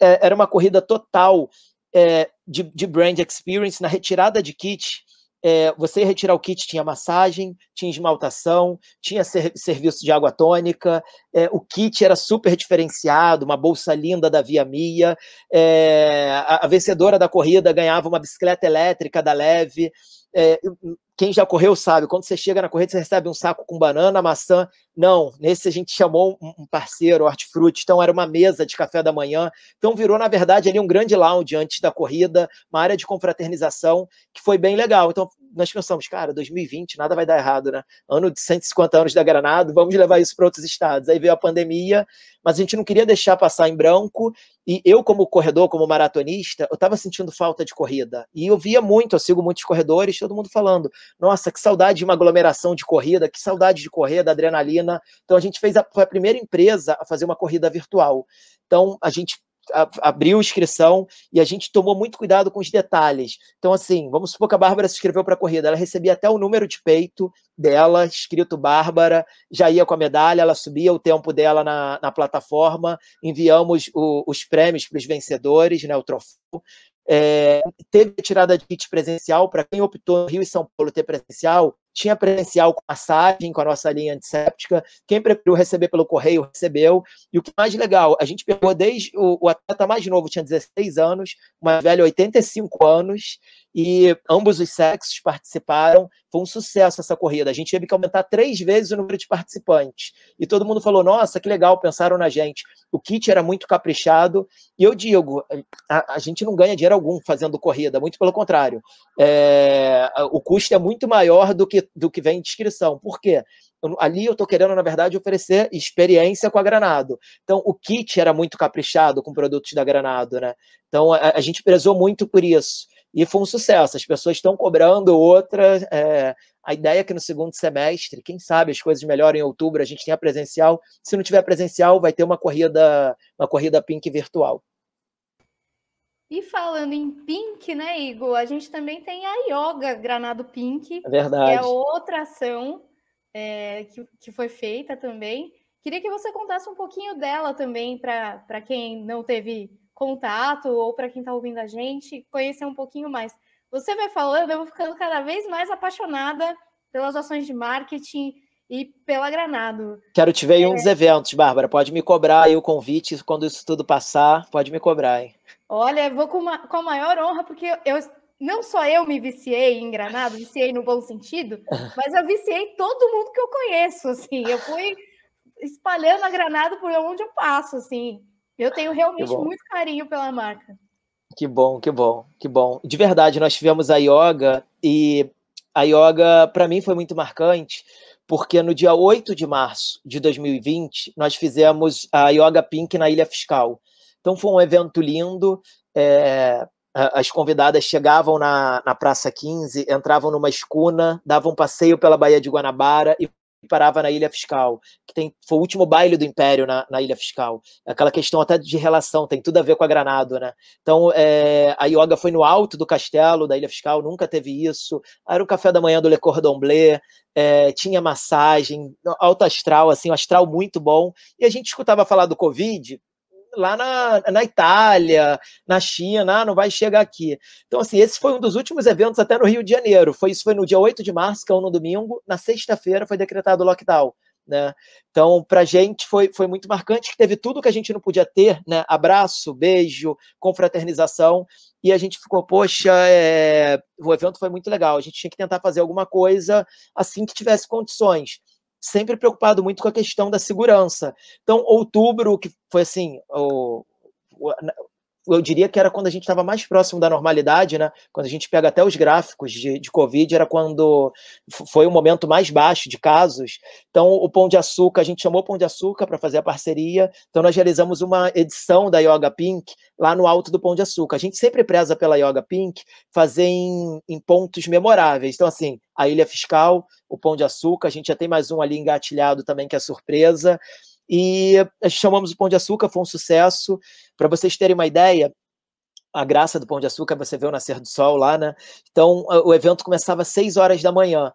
É, era uma corrida total é, de, de brand experience na retirada de kit é, você ia retirar o kit, tinha massagem, tinha esmaltação, tinha ser, serviço de água tônica, é, o kit era super diferenciado, uma bolsa linda da Via Mia, é, a, a, vencedora da corrida ganhava uma bicicleta elétrica da Leve, é, quem já correu sabe, quando você chega na corrida, você recebe um saco com banana, maçã. Não, nesse a gente chamou um parceiro, hortifruti, então era uma mesa de café da manhã. Então virou, na verdade, ali um grande lounge antes da corrida, uma área de confraternização, que foi bem legal. Então nós pensamos, cara, 2020, nada vai dar errado, né? Ano de 150 anos da Granado, vamos levar isso para outros estados. Aí veio a pandemia, mas a gente não queria deixar passar em branco. E eu, como corredor, como maratonista, eu estava sentindo falta de corrida. E eu via muito, eu sigo muitos corredores, todo mundo falando: nossa, que saudade de uma aglomeração de corrida, que saudade de correr, da adrenalina. Então a gente fez a, foi a primeira empresa a fazer uma corrida virtual. Então a gente abriu inscrição e a gente tomou muito cuidado com os detalhes. Então, assim, vamos supor que a Bárbara se inscreveu para a corrida, ela recebia até o número de peito dela, escrito Bárbara, já ia com a medalha, ela subia o tempo dela na, na plataforma, enviamos o, os prêmios para os vencedores, né, o troféu. É, teve tirada de kit presencial, para quem optou no Rio e São Paulo ter presencial, tinha presencial com massagem, com a nossa linha antisséptica. Quem preferiu receber pelo correio, recebeu. E o que é mais legal, a gente pegou desde o, o atleta mais novo, tinha 16 anos, mais velho, 85 anos, e ambos os sexos participaram. Foi um sucesso essa corrida. A gente teve que aumentar três vezes o número de participantes. E todo mundo falou: nossa, que legal, pensaram na gente. O kit era muito caprichado. E eu digo: a, a gente não ganha dinheiro algum fazendo corrida, muito pelo contrário. É, o custo é muito maior do que do que vem em inscrição. Por quê? ali eu estou querendo, na verdade, oferecer experiência com a Granado. Então, o kit era muito caprichado com produtos da Granado, né? Então, a, a gente prezou muito por isso. E foi um sucesso. As pessoas estão cobrando outra. É... a ideia é que no segundo semestre, quem sabe as coisas melhorem em outubro, a gente tenha presencial. Se não tiver presencial, vai ter uma corrida, uma corrida Pink virtual. E falando em pink, né, Igor? A gente também tem a yoga Granado Pink, é verdade. que é outra ação é, que, que foi feita também. Queria que você contasse um pouquinho dela também para quem não teve contato ou para quem está ouvindo a gente conhecer um pouquinho mais. Você vai falando, eu vou ficando cada vez mais apaixonada pelas ações de marketing, e pela Granado. Quero te ver em um dos é. eventos, Bárbara. Pode me cobrar aí o convite quando isso tudo passar. Pode me cobrar, hein? Olha, vou com, uma, com a maior honra, porque eu não só eu me viciei em Granado, viciei no bom sentido, mas eu viciei todo mundo que eu conheço, assim. Eu fui espalhando a Granado por onde eu passo, assim. Eu tenho realmente muito carinho pela marca. Que bom, que bom, que bom. De verdade, nós tivemos a yoga e a yoga para mim foi muito marcante, porque no dia 8 de março de 2020 nós fizemos a Yoga Pink na Ilha Fiscal. Então foi um evento lindo. É, as convidadas chegavam na, na Praça 15, entravam numa escuna, davam um passeio pela Baía de Guanabara e parava na Ilha Fiscal, que tem, foi o último baile do Império na, na Ilha Fiscal. Aquela questão até de relação, tem tudo a ver com a Granada né? Então, é, a yoga foi no alto do castelo da Ilha Fiscal, nunca teve isso. Era o café da manhã do Le Cordon Bleu, é, tinha massagem, alto astral, assim, um astral muito bom. E a gente escutava falar do Covid, lá na, na Itália, na China, ah, não vai chegar aqui. Então, assim, esse foi um dos últimos eventos até no Rio de Janeiro. Foi isso foi no dia 8 de março, que é um no domingo. Na sexta-feira foi decretado o lockdown. Né? Então, para a gente foi, foi muito marcante, que teve tudo que a gente não podia ter, né? Abraço, beijo, confraternização, e a gente ficou, poxa, é... o evento foi muito legal, a gente tinha que tentar fazer alguma coisa assim que tivesse condições sempre preocupado muito com a questão da segurança. Então, outubro, que foi assim, o, eu diria que era quando a gente estava mais próximo da normalidade, né? Quando a gente pega até os gráficos de, de Covid, era quando foi o momento mais baixo de casos. Então, o Pão de Açúcar, a gente chamou o Pão de Açúcar para fazer a parceria. Então, nós realizamos uma edição da Yoga Pink lá no alto do Pão de Açúcar. A gente sempre preza pela Yoga Pink fazer em, em pontos memoráveis. Então, assim, a Ilha Fiscal, o Pão de Açúcar, a gente já tem mais um ali engatilhado também, que é surpresa. E chamamos o Pão de Açúcar, foi um sucesso. Para vocês terem uma ideia, a graça do Pão de Açúcar, você vê o nascer do sol lá, né? Então, o evento começava às 6 horas da manhã.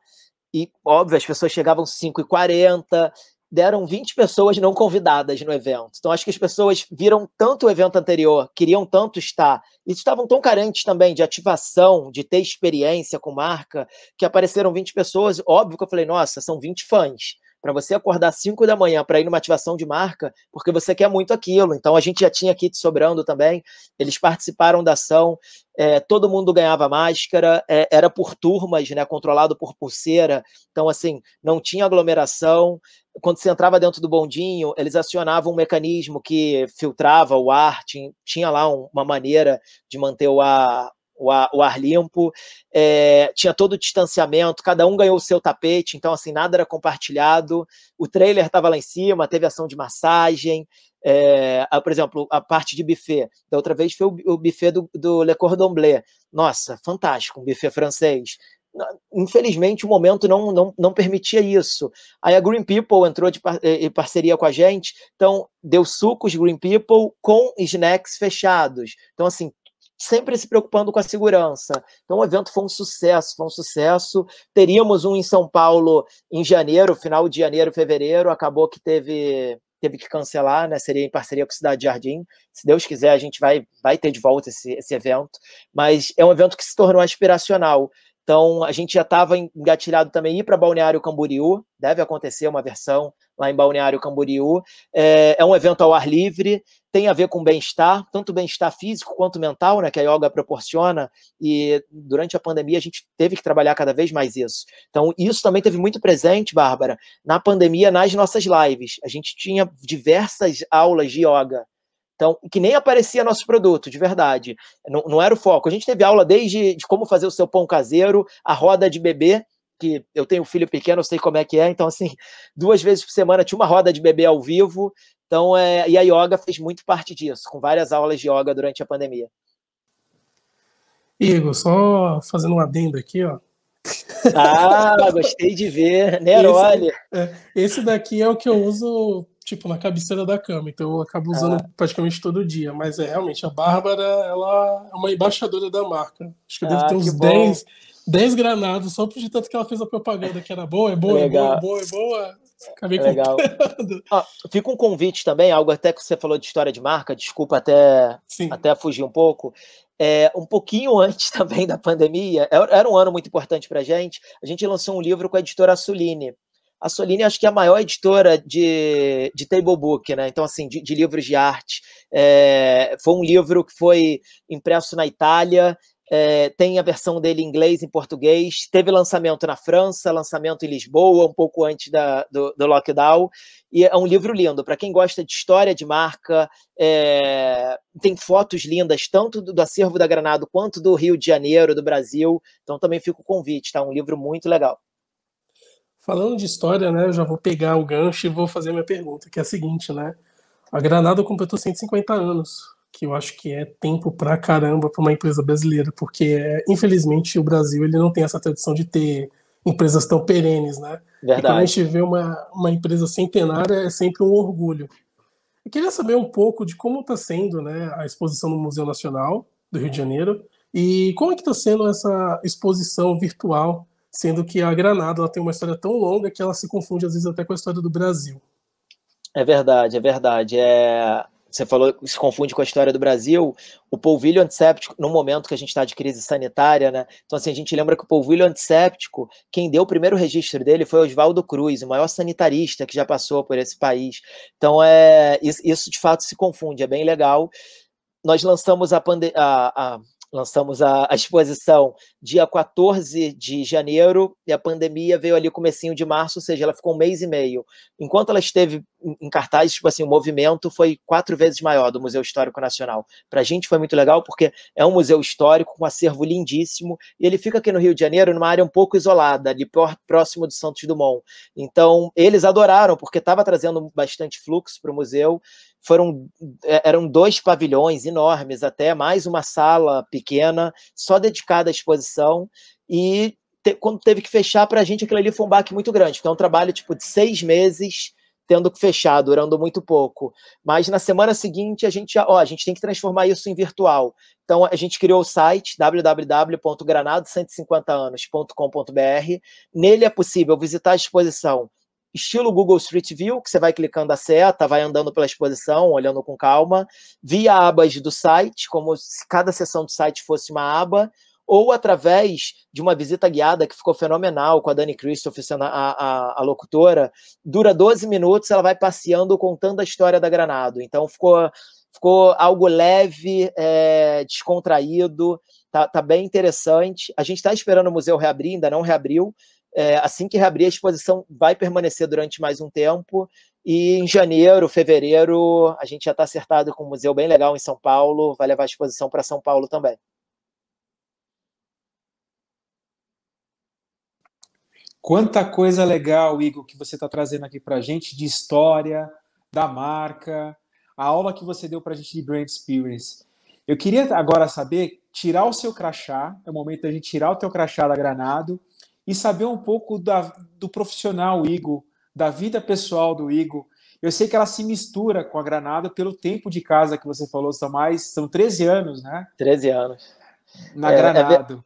E, óbvio, as pessoas chegavam às 5h40, deram 20 pessoas não convidadas no evento. Então, acho que as pessoas viram tanto o evento anterior, queriam tanto estar, e estavam tão carentes também de ativação, de ter experiência com marca, que apareceram 20 pessoas. Óbvio que eu falei, nossa, são 20 fãs para você acordar 5 da manhã para ir numa ativação de marca, porque você quer muito aquilo. Então a gente já tinha kit sobrando também, eles participaram da ação, é, todo mundo ganhava máscara, é, era por turmas, né, controlado por pulseira. Então, assim, não tinha aglomeração. Quando você entrava dentro do bondinho, eles acionavam um mecanismo que filtrava o ar, tinha, tinha lá um, uma maneira de manter o ar, o ar, o ar limpo, é, tinha todo o distanciamento, cada um ganhou o seu tapete, então assim, nada era compartilhado, o trailer estava lá em cima, teve ação de massagem, é, a, por exemplo, a parte de buffet, da outra vez foi o, o buffet do, do Le Cordon Bleu, nossa, fantástico, um buffet francês, infelizmente o momento não, não, não permitia isso. Aí a Green People entrou de par é, parceria com a gente, então deu sucos Green People com snacks fechados. Então, assim, sempre se preocupando com a segurança. Então o evento foi um sucesso, foi um sucesso. Teríamos um em São Paulo em janeiro, final de janeiro, fevereiro, acabou que teve teve que cancelar, né? Seria em parceria com Cidade Jardim. Se Deus quiser, a gente vai vai ter de volta esse, esse evento, mas é um evento que se tornou aspiracional. Então, a gente já estava engatilhado também ir para Balneário Camboriú, deve acontecer uma versão lá em Balneário Camboriú. É, é um evento ao ar livre, tem a ver com bem-estar, tanto bem-estar físico quanto mental, né, que a yoga proporciona, e durante a pandemia a gente teve que trabalhar cada vez mais isso. Então, isso também teve muito presente, Bárbara, na pandemia, nas nossas lives. A gente tinha diversas aulas de yoga então, que nem aparecia nosso produto, de verdade. Não, não era o foco. A gente teve aula desde de como fazer o seu pão caseiro, a roda de bebê, que eu tenho um filho pequeno, eu sei como é que é. Então, assim, duas vezes por semana tinha uma roda de bebê ao vivo. Então, é, e a yoga fez muito parte disso, com várias aulas de yoga durante a pandemia. Igor, só fazendo um adendo aqui, ó. Ah, gostei de ver, Neroli. Né, esse, é, esse daqui é o que eu uso tipo, na cabeceira da cama. Então eu acabo é. usando ah. praticamente todo dia. Mas é realmente, a Bárbara, ela é uma embaixadora da marca. Acho que eu ah, devo ter uns 10, 10 granados só por de tanto que ela fez a propaganda, que era boa, é boa, é boa, é boa, é boa. Acabei é Legal. Ah, fica um convite também, algo até que você falou de história de marca, desculpa até, até fugir um pouco. É, um pouquinho antes também da pandemia, é, era um ano muito importante para a gente, a gente lançou um livro com a editora Suline, a Solini acho que é a maior editora de, de table book, né? Então, assim, de, de livros de arte. É, foi um livro que foi impresso na Itália, é, tem a versão dele em inglês e em português. Teve lançamento na França, lançamento em Lisboa, um pouco antes da, do, do lockdown. E é um livro lindo. Para quem gosta de história de marca, é, tem fotos lindas, tanto do, do, acervo da Granado quanto do Rio de Janeiro, do Brasil. Então também fica o convite, tá? Um livro muito legal. Falando de história, né, eu já vou pegar o gancho e vou fazer minha pergunta, que é a seguinte, né? A Granada completou 150 anos, que eu acho que é tempo pra caramba para uma empresa brasileira, porque é, infelizmente o Brasil ele não tem essa tradição de ter empresas tão perenes, né? Verdade. E quando a gente vê uma, uma empresa centenária é sempre um orgulho. Eu queria saber um pouco de como está sendo né, a exposição no Museu Nacional do Rio de Janeiro e como é que está sendo essa exposição virtual sendo que a Granada ela tem uma história tão longa que ela se confunde às vezes até com a história do Brasil. É verdade, é verdade. É... Você falou que se confunde com a história do Brasil. O polvilho antisséptico, no momento que a gente está de crise sanitária, né? Então, assim, a gente lembra que o polvilho antisséptico, quem deu o primeiro registro dele foi Oswaldo Cruz, o maior sanitarista que já passou por esse país. Então, é isso, de fato se confunde, é bem legal. Nós lançamos a, pande... a, a lançamos a, a, exposição dia 14 de janeiro e a pandemia veio ali comecinho de março, ou seja, ela ficou um mês e meio. Enquanto ela esteve em cartaz, tipo assim, o movimento foi quatro vezes maior do Museu Histórico Nacional. Para a gente foi muito legal porque é um museu histórico com um acervo lindíssimo e ele fica aqui no Rio de Janeiro numa área um pouco isolada, ali próximo do Santos Dumont. Então eles adoraram porque estava trazendo bastante fluxo para o museu foram é, eram dois pavilhões enormes, até mais uma sala pequena, só dedicada à exposição. E te, quando teve que fechar, para a gente aquilo ali foi um baque muito grande, então é um trabalho tipo, de seis meses tendo que fechar, durando muito pouco. Mas na semana seguinte a gente, ó, a gente tem que transformar isso em virtual. Então a gente criou o site www.granado150anos.com.br. Nele é possível visitar a exposição estilo Google Street View, que você vai clicando a seta, vai andando pela exposição, olhando com calma, via abas do site, como se cada seção do site fosse uma aba, ou através de uma visita guiada que ficou fenomenal com a Dani Christopher, a, a, a, locutora, dura 12 minutos, ela vai passeando contando a história da Granado. Então ficou, ficou algo leve, é, descontraído, tá, tá bem interessante. A gente está esperando o museu reabrir, ainda não reabriu, é, assim que reabrir, a exposição vai permanecer durante mais um tempo. E em janeiro, fevereiro, a gente já está acertado com um museu bem legal em São Paulo, vai levar a exposição para São Paulo também. Quanta coisa legal, Igor, que você está trazendo aqui para a gente de história, da marca, a aula que você deu para a gente de Brand Experience. Eu queria agora saber, tirar o seu crachá, é o momento da gente tirar o teu crachá da Granado e saber um pouco da, do profissional Igor, da vida pessoal do Igor. Eu sei que ela se mistura com a Granada pelo tempo de casa que você falou, são mais, são 13 anos, né? 13 anos. Na é, é Granada.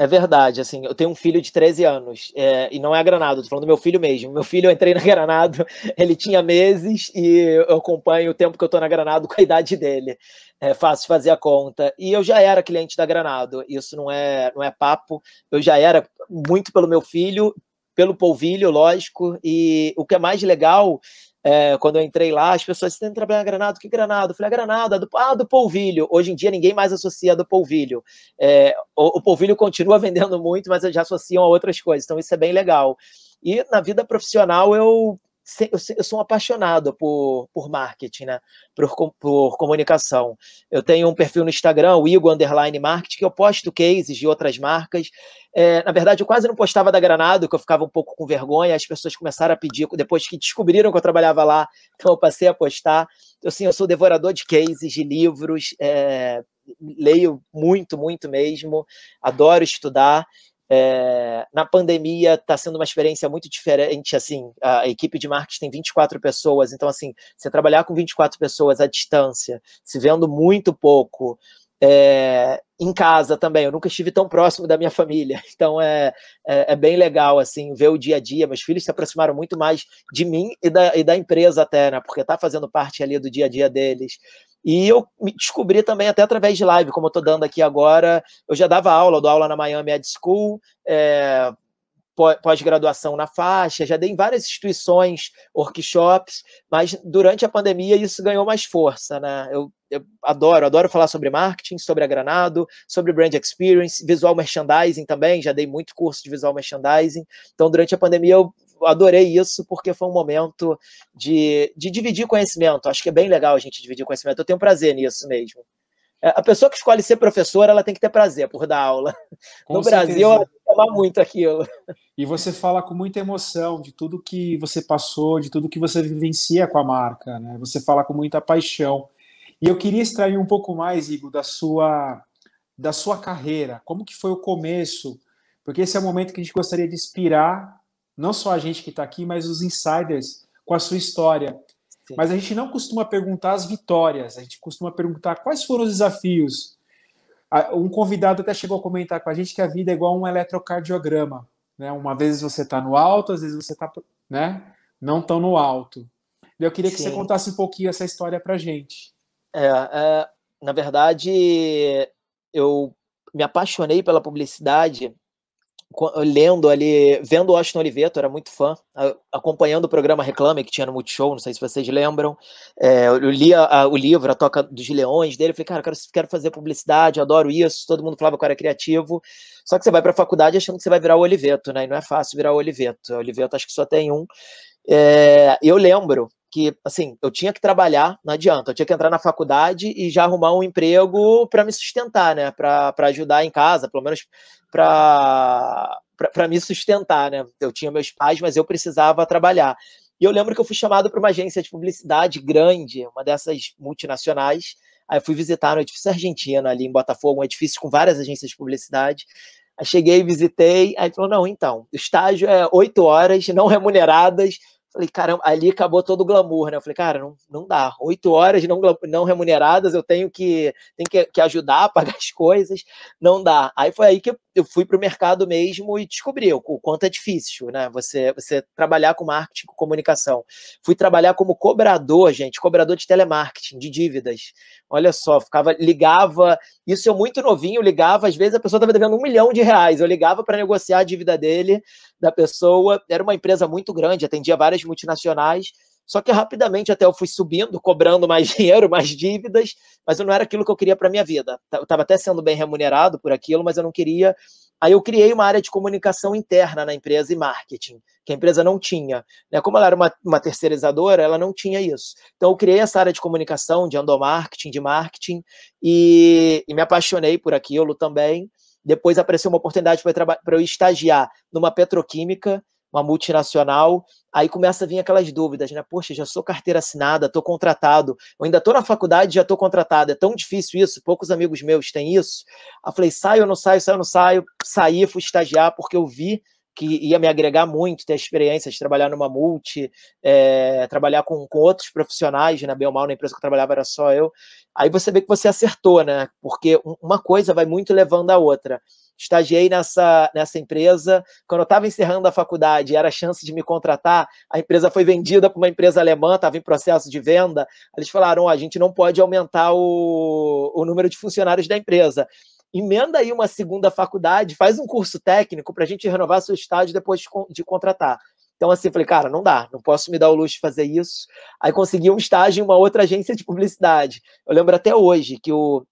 É verdade, assim, eu tenho um filho de 13 anos, é, e não é agranado, tô falando do meu filho mesmo. Meu filho, eu entrei na Granado, ele tinha meses, e eu acompanho o tempo que eu tô na Granado com a idade dele. É fácil fazer a conta. E eu já era cliente da Granado, isso não é, não é papo. Eu já era muito pelo meu filho, pelo polvilho, lógico, e o que é mais legal é, quando eu entrei lá, as pessoas estão trabalhando granado, que granado? Eu falei, a é granada, é do, ah, do polvilho. Hoje em dia ninguém mais associa do polvilho. É, o, o polvilho continua vendendo muito, mas já associam a outras coisas, então isso é bem legal. E na vida profissional eu eu sou um apaixonado por, por marketing, né? Por, por comunicação. Eu tenho um perfil no Instagram, o Igor Underline Marketing, que eu posto cases de outras marcas. É, na verdade, eu quase não postava da Granado, que eu ficava um pouco com vergonha. As pessoas começaram a pedir, depois que descobriram que eu trabalhava lá, então eu passei a postar. Eu, então, assim, eu sou devorador de cases, de livros, é, leio muito, muito mesmo, adoro estudar. É, na pandemia está sendo uma experiência muito diferente, assim, a equipe de marketing tem 24 pessoas, então assim, você trabalhar com 24 pessoas à distância, se vendo muito pouco, é, em casa também, eu nunca estive tão próximo da minha família, então é, é, é, bem legal, assim, ver o dia a dia, meus filhos se aproximaram muito mais de mim e da, e da empresa até, né, porque tá fazendo parte ali do dia a dia deles, e eu me descobri também até através de live, como eu estou dando aqui agora. Eu já dava aula, dou aula na Miami Ed School, é, pós-graduação na faixa, já dei em várias instituições, workshops, mas durante a pandemia isso ganhou mais força, né? Eu, eu adoro, adoro falar sobre marketing, sobre a Granado, sobre brand experience, visual merchandising também, já dei muito curso de visual merchandising. Então, durante a pandemia eu adorei isso porque foi um momento de, de dividir conhecimento. Acho que é bem legal a gente dividir conhecimento. Eu tenho prazer nisso mesmo. É, a pessoa que escolhe ser professora, ela tem que ter prazer por dar aula. Com no certeza. Brasil, ela tem que muito aquilo. E você fala com muita emoção de tudo que você passou, de tudo que você vivencia com a marca, né? Você fala com muita paixão. E eu queria extrair um pouco mais, Igor, da sua da sua carreira. Como que foi o começo? Porque esse é o momento que a gente gostaria de inspirar não só a gente que está aqui, mas os insiders com a sua história. Sim. Mas a gente não costuma perguntar as vitórias, a gente costuma perguntar quais foram os desafios. Um convidado até chegou a comentar com a gente que a vida é igual um eletrocardiograma. Né? Uma vez você está no alto, às vezes você está né? não tão no alto. Eu queria que Sim. você contasse um pouquinho essa história para a gente. É, é, na verdade, eu me apaixonei pela publicidade lendo ali, vendo o Austin Oliveto, era muito fã, acompanhando o programa Reclame, que tinha no Multishow, não sei se vocês lembram, é, eu li a, o livro, A Toca dos Leões dele, falei, cara, quero, quero fazer publicidade, adoro isso, todo mundo falava que eu era criativo, só que você vai para a faculdade achando que você vai virar o Oliveto, né, e não é fácil virar o Oliveto, o Oliveto acho que só tem um, é, eu lembro que, assim, eu tinha que trabalhar, não adianta, eu tinha que entrar na faculdade e já arrumar um emprego para me sustentar, né? Para ajudar em casa, pelo menos para me sustentar, né? Eu tinha meus pais, mas eu precisava trabalhar. E eu lembro que eu fui chamado para uma agência de publicidade grande, uma dessas multinacionais. Aí fui visitar no edifício argentino ali em Botafogo, um edifício com várias agências de publicidade. Aí cheguei, visitei, aí falou: não, então, o estágio é oito horas não remuneradas Falei, caramba, ali acabou todo o glamour, né? Eu falei, cara, não, não dá. Oito horas não, não remuneradas, eu tenho que, tenho que, que ajudar a pagar as coisas, não dá. Aí foi aí que eu fui para o mercado mesmo e descobri o quanto é difícil, né? Você, você trabalhar com marketing, com comunicação. Fui trabalhar como cobrador, gente, cobrador de telemarketing, de dívidas. Olha só, ficava, ligava, isso eu muito novinho, ligava, às vezes a pessoa estava devendo um milhão de reais. Eu ligava para negociar a dívida dele, da pessoa. Era uma empresa muito grande, atendia várias das multinacionais. Só que rapidamente até eu fui subindo, cobrando mais dinheiro, mais dívidas, mas eu não era aquilo que eu queria para minha vida. Eu estava até sendo bem remunerado por aquilo, mas eu não queria. Aí eu criei uma área de comunicação interna na empresa e marketing, que a empresa não tinha. Né? Como ela era uma, uma terceirizadora, ela não tinha isso. Então eu criei essa área de comunicação, de andomarketing, de marketing, e, e me apaixonei por aquilo também. Depois apareceu uma oportunidade para eu estagiar numa petroquímica, uma multinacional, aí começa a vir aquelas dúvidas, né? Poxa, já sou carteira assinada, estou contratado, eu ainda estou na faculdade, já estou contratado, é tão difícil isso, poucos amigos meus têm isso. Aí falei, saio ou não saio, saio ou não saio, saí, fui estagiar, porque eu vi que ia me agregar muito, ter a experiência de trabalhar numa multi, é, trabalhar com, com outros profissionais, na né, Belmal, na empresa que eu trabalhava era só eu. Aí você vê que você acertou, né? Porque uma coisa vai muito levando a outra. Estagiei nessa, nessa empresa, quando eu estava encerrando a faculdade era a chance de me contratar, a empresa foi vendida para uma empresa alemã, estava em processo de venda. Eles falaram: oh, a gente não pode aumentar o, o número de funcionários da empresa emenda aí uma segunda faculdade, faz um curso técnico para a gente renovar seu estágio depois de contratar. Então, assim, falei, cara, não dá, não posso me dar o luxo de fazer isso. Aí consegui um estágio em uma outra agência de publicidade. Eu lembro até hoje que o,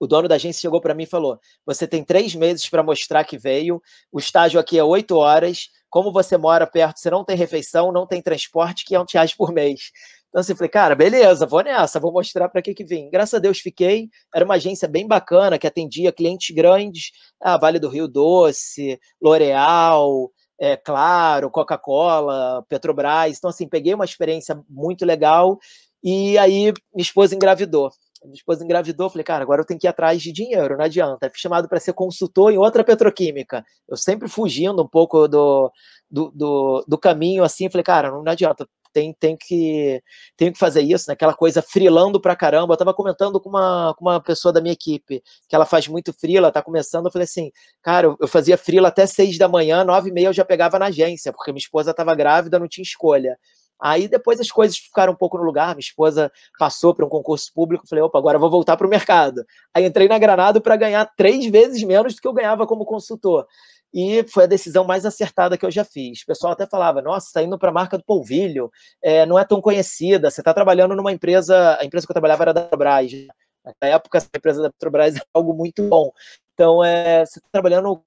o dono da agência chegou para mim e falou: Você tem três meses para mostrar que veio, o estágio aqui é oito horas, como você mora perto, você não tem refeição, não tem transporte, que é um reais por mês. Então, assim, falei, cara, beleza, vou nessa, vou mostrar para que que vim. Graças a Deus fiquei, era uma agência bem bacana, que atendia clientes grandes, a ah, Vale do Rio Doce, L'Oréal, é, Claro, Coca-Cola, Petrobras. Então, assim, peguei uma experiência muito legal e aí minha esposa engravidou. Minha esposa engravidou, falei, cara, agora eu tenho que ir atrás de dinheiro, não adianta. fui é chamado para ser consultor em outra petroquímica. Eu sempre fugindo um pouco do, do, do, do caminho, assim, falei, cara, não adianta, tem, tem, que, tem que fazer isso, né? Aquela coisa frilando pra caramba. Eu tava comentando com uma, com uma pessoa da minha equipe que ela faz muito frila, tá começando. Eu falei assim, cara, eu fazia frila até seis da manhã, nove e meia eu já pegava na agência, porque minha esposa tava grávida, não tinha escolha. Aí depois as coisas ficaram um pouco no lugar. Minha esposa passou para um concurso público. Falei, opa, agora vou voltar para o mercado. Aí entrei na Granado para ganhar três vezes menos do que eu ganhava como consultor. E foi a decisão mais acertada que eu já fiz. O pessoal até falava: nossa, está indo para a marca do Polvilho, é, não é tão conhecida. Você está trabalhando numa empresa. A empresa que eu trabalhava era da Petrobras. Na época, a empresa da Petrobras era algo muito bom. Então, é, você está trabalhando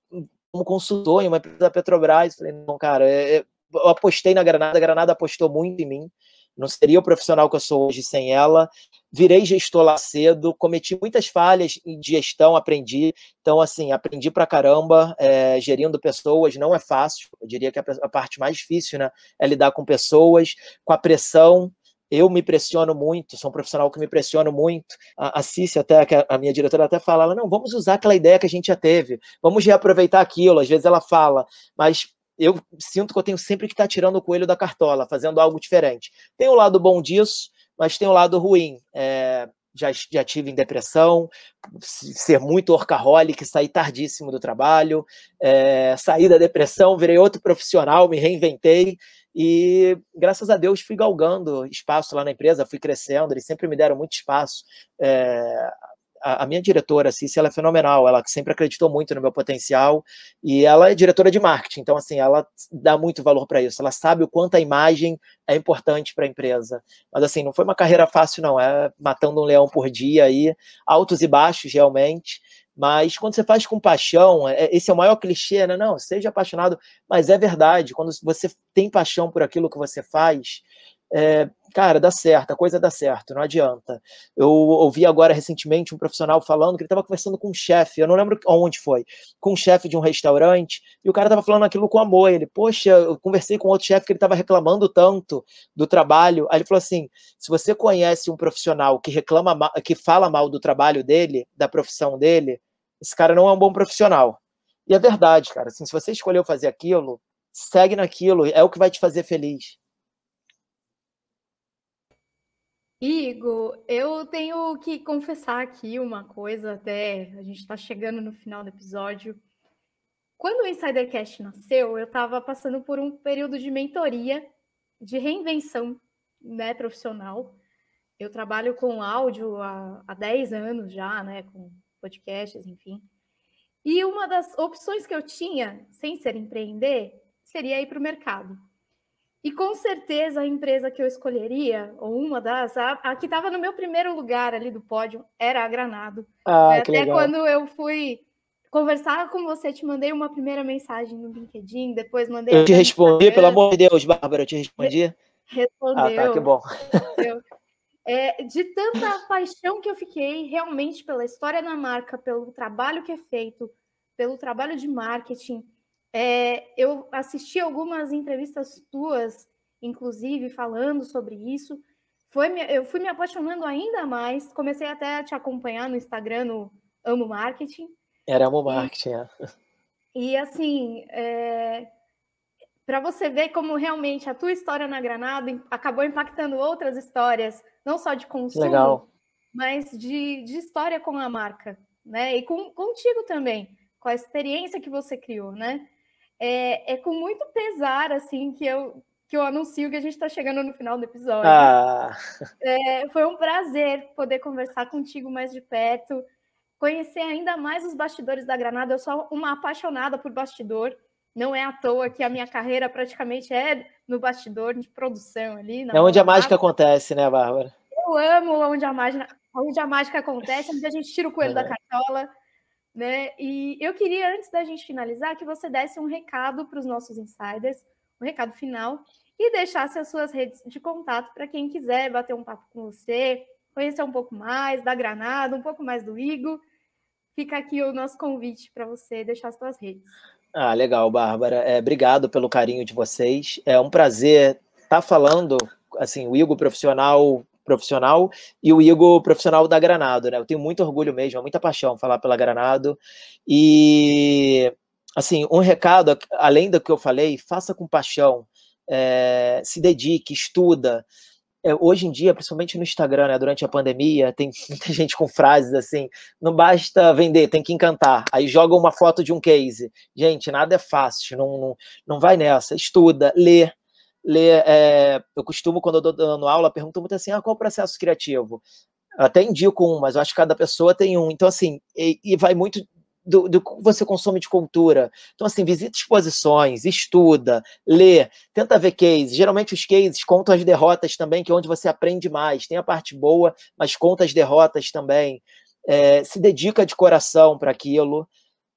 como consultor em uma empresa da Petrobras. Falei, não, cara, é, é eu apostei na Granada, a Granada apostou muito em mim. Não seria o profissional que eu sou hoje sem ela. Virei gestor lá cedo, cometi muitas falhas em gestão, aprendi. Então, assim, aprendi pra caramba. É, gerindo pessoas não é fácil. Eu diria que é a parte mais difícil né, é lidar com pessoas, com a pressão eu me pressiono muito, sou um profissional que me pressiono muito. A, a até, que é a, minha diretora, até fala: ela, não, vamos usar aquela ideia que a gente já teve, vamos reaproveitar aquilo. Às vezes ela fala, mas eu sinto que eu tenho sempre que estar tá tirando o coelho da cartola, fazendo algo diferente. Tem o lado bom disso, mas tem o lado ruim. É, já, já tive em depressão, ser muito orcaholic, sair tardíssimo do trabalho, é, da depressão, virei outro profissional, me reinventei e, graças a Deus, fui galgando espaço lá na empresa, fui crescendo, eles sempre me deram muito espaço. É, a, minha diretora, Cici, assim, ela é fenomenal, ela sempre acreditou muito no meu potencial e ela é diretora de marketing, então assim, ela dá muito valor para isso, ela sabe o quanto a imagem é importante para a empresa. Mas assim, não foi uma carreira fácil não, é matando um leão por dia aí, altos e baixos realmente, mas quando você faz com paixão, é, é, esse é o maior clichê, né? Não, seja apaixonado, mas é verdade. Quando você tem paixão por aquilo que você faz, é, cara, dá certo, a coisa dá certo, não adianta. Eu ouvi agora recentemente um profissional falando que ele estava conversando com um chefe, eu não lembro onde foi, com um chefe de um restaurante, e o cara estava falando aquilo com amor. Ele, poxa, eu conversei com outro chefe que ele estava reclamando tanto do trabalho. Aí ele falou assim: se você conhece um profissional que reclama, que fala mal do trabalho dele, da profissão dele, esse cara não é um bom profissional. E é verdade, cara. Assim, se você escolheu fazer aquilo, segue naquilo, é o que vai te fazer feliz Igor, eu tenho que confessar aqui uma coisa, até a gente está chegando no final do episódio. Quando o Insidercast nasceu, eu estava passando por um período de mentoria, de reinvenção né, profissional. Eu trabalho com áudio há, há 10 anos já, né, com podcasts, enfim. E uma das opções que eu tinha, sem ser empreender, seria ir para o mercado. E com certeza a empresa que eu escolheria, ou uma das, a, a que estava no meu primeiro lugar ali do pódio, era a Granado. Ah, é, até legal. quando eu fui conversar com você, te mandei uma primeira mensagem no LinkedIn, depois mandei. Eu te respondi, pelo amor de Deus, Bárbara, eu te respondi. Respondeu. Ah, tá, que bom. É, de tanta paixão que eu fiquei realmente pela história da marca, pelo trabalho que é feito, pelo trabalho de marketing é, eu assisti algumas entrevistas tuas, inclusive, falando sobre isso. Foi eu fui me apaixonando ainda mais, comecei até a te acompanhar no Instagram, no Amo Marketing. Era Amo Marketing, e, é. E assim, é, para você ver como realmente a tua história na Granada acabou impactando outras histórias, não só de consumo, Legal. mas de, de história com a marca, né? E com, contigo também, com a experiência que você criou, né? é, é com muito pesar, assim, que eu que eu anuncio que a gente está chegando no final do episódio. Ah. É, foi um prazer poder conversar contigo mais de perto, conhecer ainda mais os bastidores da Granada. Eu sou uma apaixonada por bastidor. Não é à toa que a minha carreira praticamente é no bastidor de produção ali. é onde a mágica acontece, né, Bárbara? Eu amo onde a mágica, onde a mágica acontece, onde a gente tira o coelho é. da cartola né? E eu queria, antes da gente finalizar, que você desse um recado para os nossos insiders, um recado final, e deixasse as suas redes de contato para quem quiser bater um papo com você, conhecer um pouco mais da Granada, um pouco mais do Igo. Fica aqui o nosso convite para você deixar as suas redes. Ah, legal, Bárbara. É, obrigado pelo carinho de vocês. É um prazer estar tá falando. Assim, o Igo profissional profissional e o Igor profissional da Granado, né? Eu tenho muito orgulho mesmo, é muita paixão falar pela Granado. E assim, um recado além do que eu falei, faça com paixão, é, se dedique, estuda. É, hoje em dia, principalmente no Instagram, né, durante a pandemia, tem muita gente com frases assim: não basta vender, tem que encantar. Aí joga uma foto de um case. Gente, nada é fácil, não, não, não vai nessa. Estuda, lê, ler. É, eu costumo, quando eu dou dando aula, pergunto muito assim: ah, qual o processo criativo? Eu até indico um, mas eu acho que cada pessoa tem um. Então, assim, e, e vai muito do, do, que você consome de cultura. Então, assim, visita exposições, estuda, lê, tenta ver cases. Geralmente os cases contam as derrotas também, que é onde você aprende mais. Tem a parte boa, mas conta as derrotas também. É, se dedica de coração para aquilo,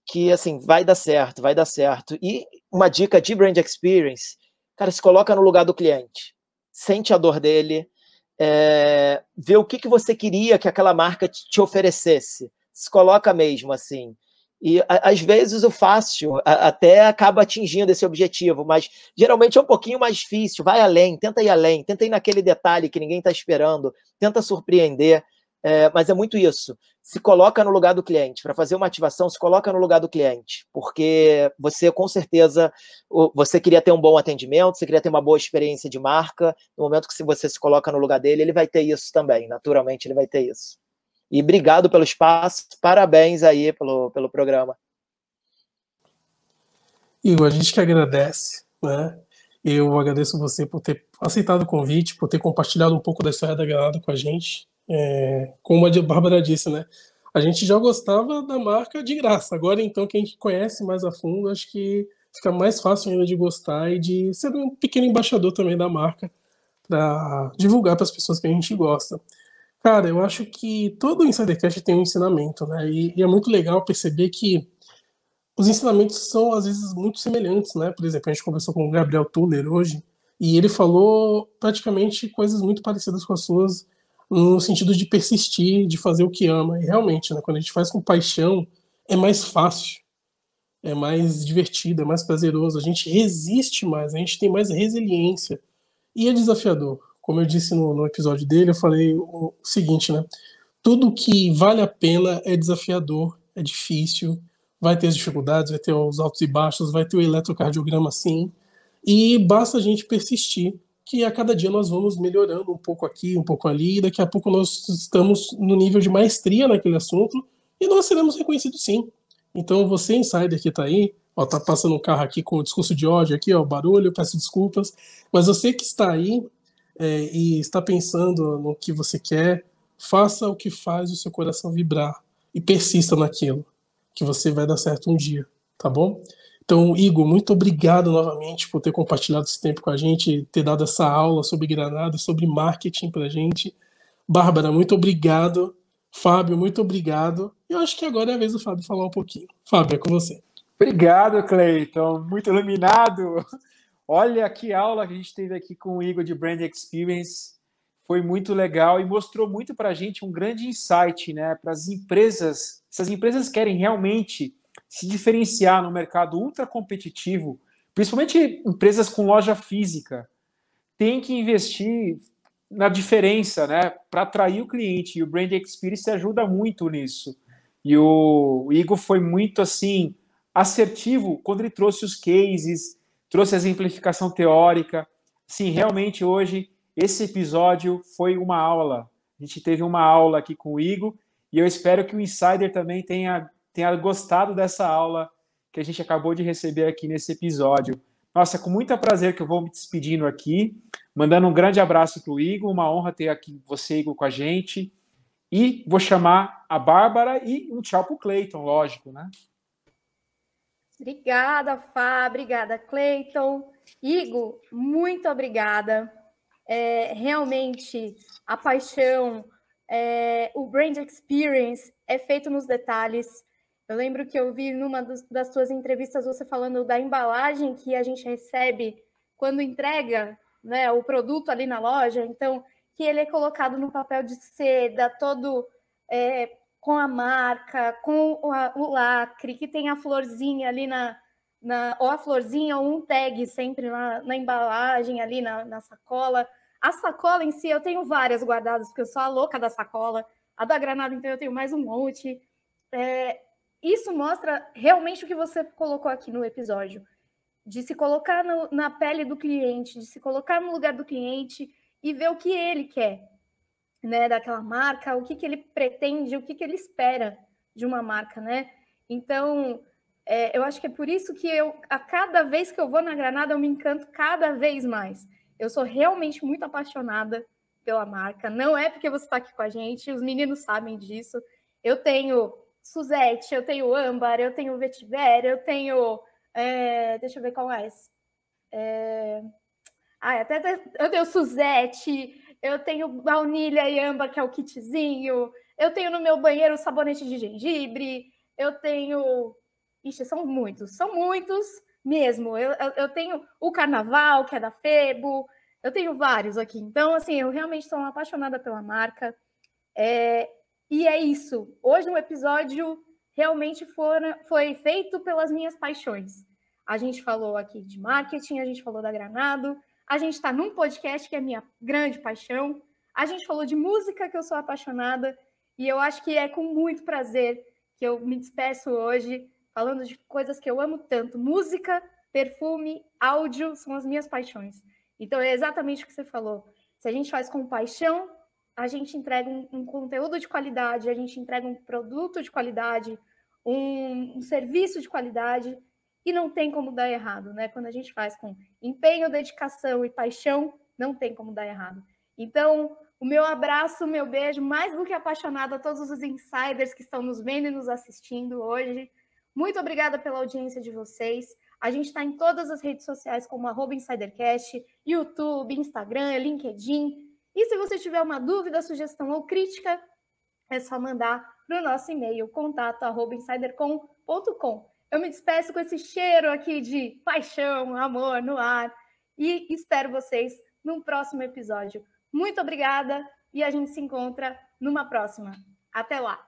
que assim, vai dar certo, vai dar certo. E uma dica de brand experience Cara, se coloca no lugar do cliente, sente a dor dele, é, vê o que, que você queria que aquela marca te oferecesse. Se coloca mesmo assim. E às vezes o fácil até acaba atingindo esse objetivo, mas geralmente é um pouquinho mais difícil. Vai além, tenta ir além, tenta ir naquele detalhe que ninguém está esperando, tenta surpreender. É, mas é muito isso. Se coloca no lugar do cliente. Para fazer uma ativação, se coloca no lugar do cliente. Porque você, com certeza, você queria ter um bom atendimento, você queria ter uma boa experiência de marca. No momento que você se coloca no lugar dele, ele vai ter isso também. Naturalmente, ele vai ter isso. E obrigado pelo espaço. Parabéns aí pelo, pelo programa. Igor, a gente que agradece. Né? Eu agradeço você por ter aceitado o convite, por ter compartilhado um pouco da história da Granada com a gente. É, como a Bárbara disse, né? A gente já gostava da marca de graça. Agora, então, quem conhece mais a fundo, acho que fica mais fácil ainda de gostar e de ser um pequeno embaixador também da marca para divulgar para as pessoas que a gente gosta. Cara, eu acho que todo Insidercast tem um ensinamento, né? E, e, é muito legal perceber que os ensinamentos são, às vezes, muito semelhantes, né? Por exemplo, a gente conversou com o Gabriel Tuller hoje e ele falou praticamente coisas muito parecidas com as suas no sentido de persistir, de fazer o que ama. E realmente, né, quando a gente faz com paixão, é mais fácil, é mais divertido, é mais prazeroso, a gente resiste mais, a gente tem mais resiliência. E é desafiador. Como eu disse no, no episódio dele, eu falei o, seguinte, né? Tudo que vale a pena é desafiador, é difícil, vai ter as dificuldades, vai ter os altos e baixos, vai ter o eletrocardiograma sim, e basta a gente persistir que a cada dia nós vamos melhorando um pouco aqui, um pouco ali, e daqui a pouco nós estamos no nível de maestria naquele assunto e nós seremos reconhecidos sim. Então você, insider que está aí, ó, tá passando um carro aqui com o discurso de ódio aqui, ó, barulho, peço desculpas, mas você que está aí é, e está pensando no que você quer, faça o que faz o seu coração vibrar e persista naquilo, que você vai dar certo um dia, tá bom? Então, Igor, muito obrigado novamente por ter compartilhado esse tempo com a gente, ter dado essa aula sobre Granada, sobre marketing para a gente. Bárbara, muito obrigado. Fábio, muito obrigado. Eu acho que agora é a vez do Fábio falar um pouquinho. Fábio, é com você. Obrigado, Cleiton. Muito iluminado. Olha que aula que a gente teve aqui com o Igor de Brand Experience. Foi muito legal e mostrou muito para a gente um grande insight, né? Para as empresas. Se as empresas querem realmente se diferenciar no mercado ultra competitivo, principalmente empresas com loja física, tem que investir na diferença, né? Para atrair o cliente. E o Brand Experience ajuda muito nisso. E o Igor foi muito assim assertivo quando ele trouxe os cases, trouxe a exemplificação teórica. Sim, realmente hoje esse episódio foi uma aula. A gente teve uma aula aqui com o Igor e eu espero que o Insider também tenha tenha gostado dessa aula que a gente acabou de receber aqui nesse episódio. Nossa, é com muito prazer que eu vou me despedindo aqui, mandando um grande abraço para o Igor, uma honra ter aqui você, Igor, com a gente. E vou chamar a Bárbara e um tchau para o Cleiton, lógico, né? Obrigada, Fá, obrigada, Cleiton. Igor, muito obrigada. É, realmente, a paixão, é, o brand experience é feito nos detalhes. Eu lembro que eu vi numa das suas entrevistas você falando da embalagem que a gente recebe quando entrega né, o produto ali na loja. Então, que ele é colocado no papel de seda, todo é, com a marca, com o, a, o, lacre, que tem a florzinha ali na, na. Ou a florzinha ou um tag sempre na, na embalagem, ali na, na sacola. A sacola em si, eu tenho várias guardadas, porque eu sou a louca da sacola. A da Granada, então, eu tenho mais um monte. É, isso mostra realmente o que você colocou aqui no episódio, de se colocar no, na pele do cliente, de se colocar no lugar do cliente e ver o que ele quer, né, daquela marca, o que, que ele pretende, o que, que ele espera de uma marca, né? Então, é, eu acho que é por isso que eu, a cada vez que eu vou na Granada, eu me encanto cada vez mais. Eu sou realmente muito apaixonada pela marca. Não é porque você está aqui com a gente, os meninos sabem disso. Eu tenho Suzette, eu tenho âmbar, eu tenho vetiver, eu tenho. É, deixa eu ver qual mais. É, ah, até, eu tenho Suzette, eu tenho baunilha e âmbar, que é o kitzinho. Eu tenho no meu banheiro sabonete de gengibre. Eu tenho. Ixi, são muitos, são muitos mesmo. Eu, eu, eu tenho o carnaval, que é da Febo. Eu tenho vários aqui. Então, assim, eu realmente sou apaixonada pela marca. É, e é isso. Hoje o episódio realmente foi feito pelas minhas paixões. A gente falou aqui de marketing, a gente falou da Granado, a gente está num podcast que é minha grande paixão, a gente falou de música que eu sou apaixonada, e eu acho que é com muito prazer que eu me despeço hoje falando de coisas que eu amo tanto. Música, perfume, áudio são as minhas paixões. Então é exatamente o que você falou. Se a gente faz com paixão, a gente entrega um, um, conteúdo de qualidade, a gente entrega um produto de qualidade, um, um, serviço de qualidade, e não tem como dar errado, né? Quando a gente faz com empenho, dedicação e paixão, não tem como dar errado. Então, o meu abraço, o meu beijo, mais do que apaixonado a todos os insiders que estão nos vendo e nos assistindo hoje. Muito obrigada pela audiência de vocês. A gente está em todas as redes sociais como arroba InsiderCast, YouTube, Instagram, LinkedIn, e se você tiver uma dúvida, sugestão ou crítica, é só mandar para o nosso e-mail contato@insidercom.com. Eu me despeço com esse cheiro aqui de paixão, amor no ar e espero vocês num próximo episódio. Muito obrigada e a gente se encontra numa próxima. Até lá!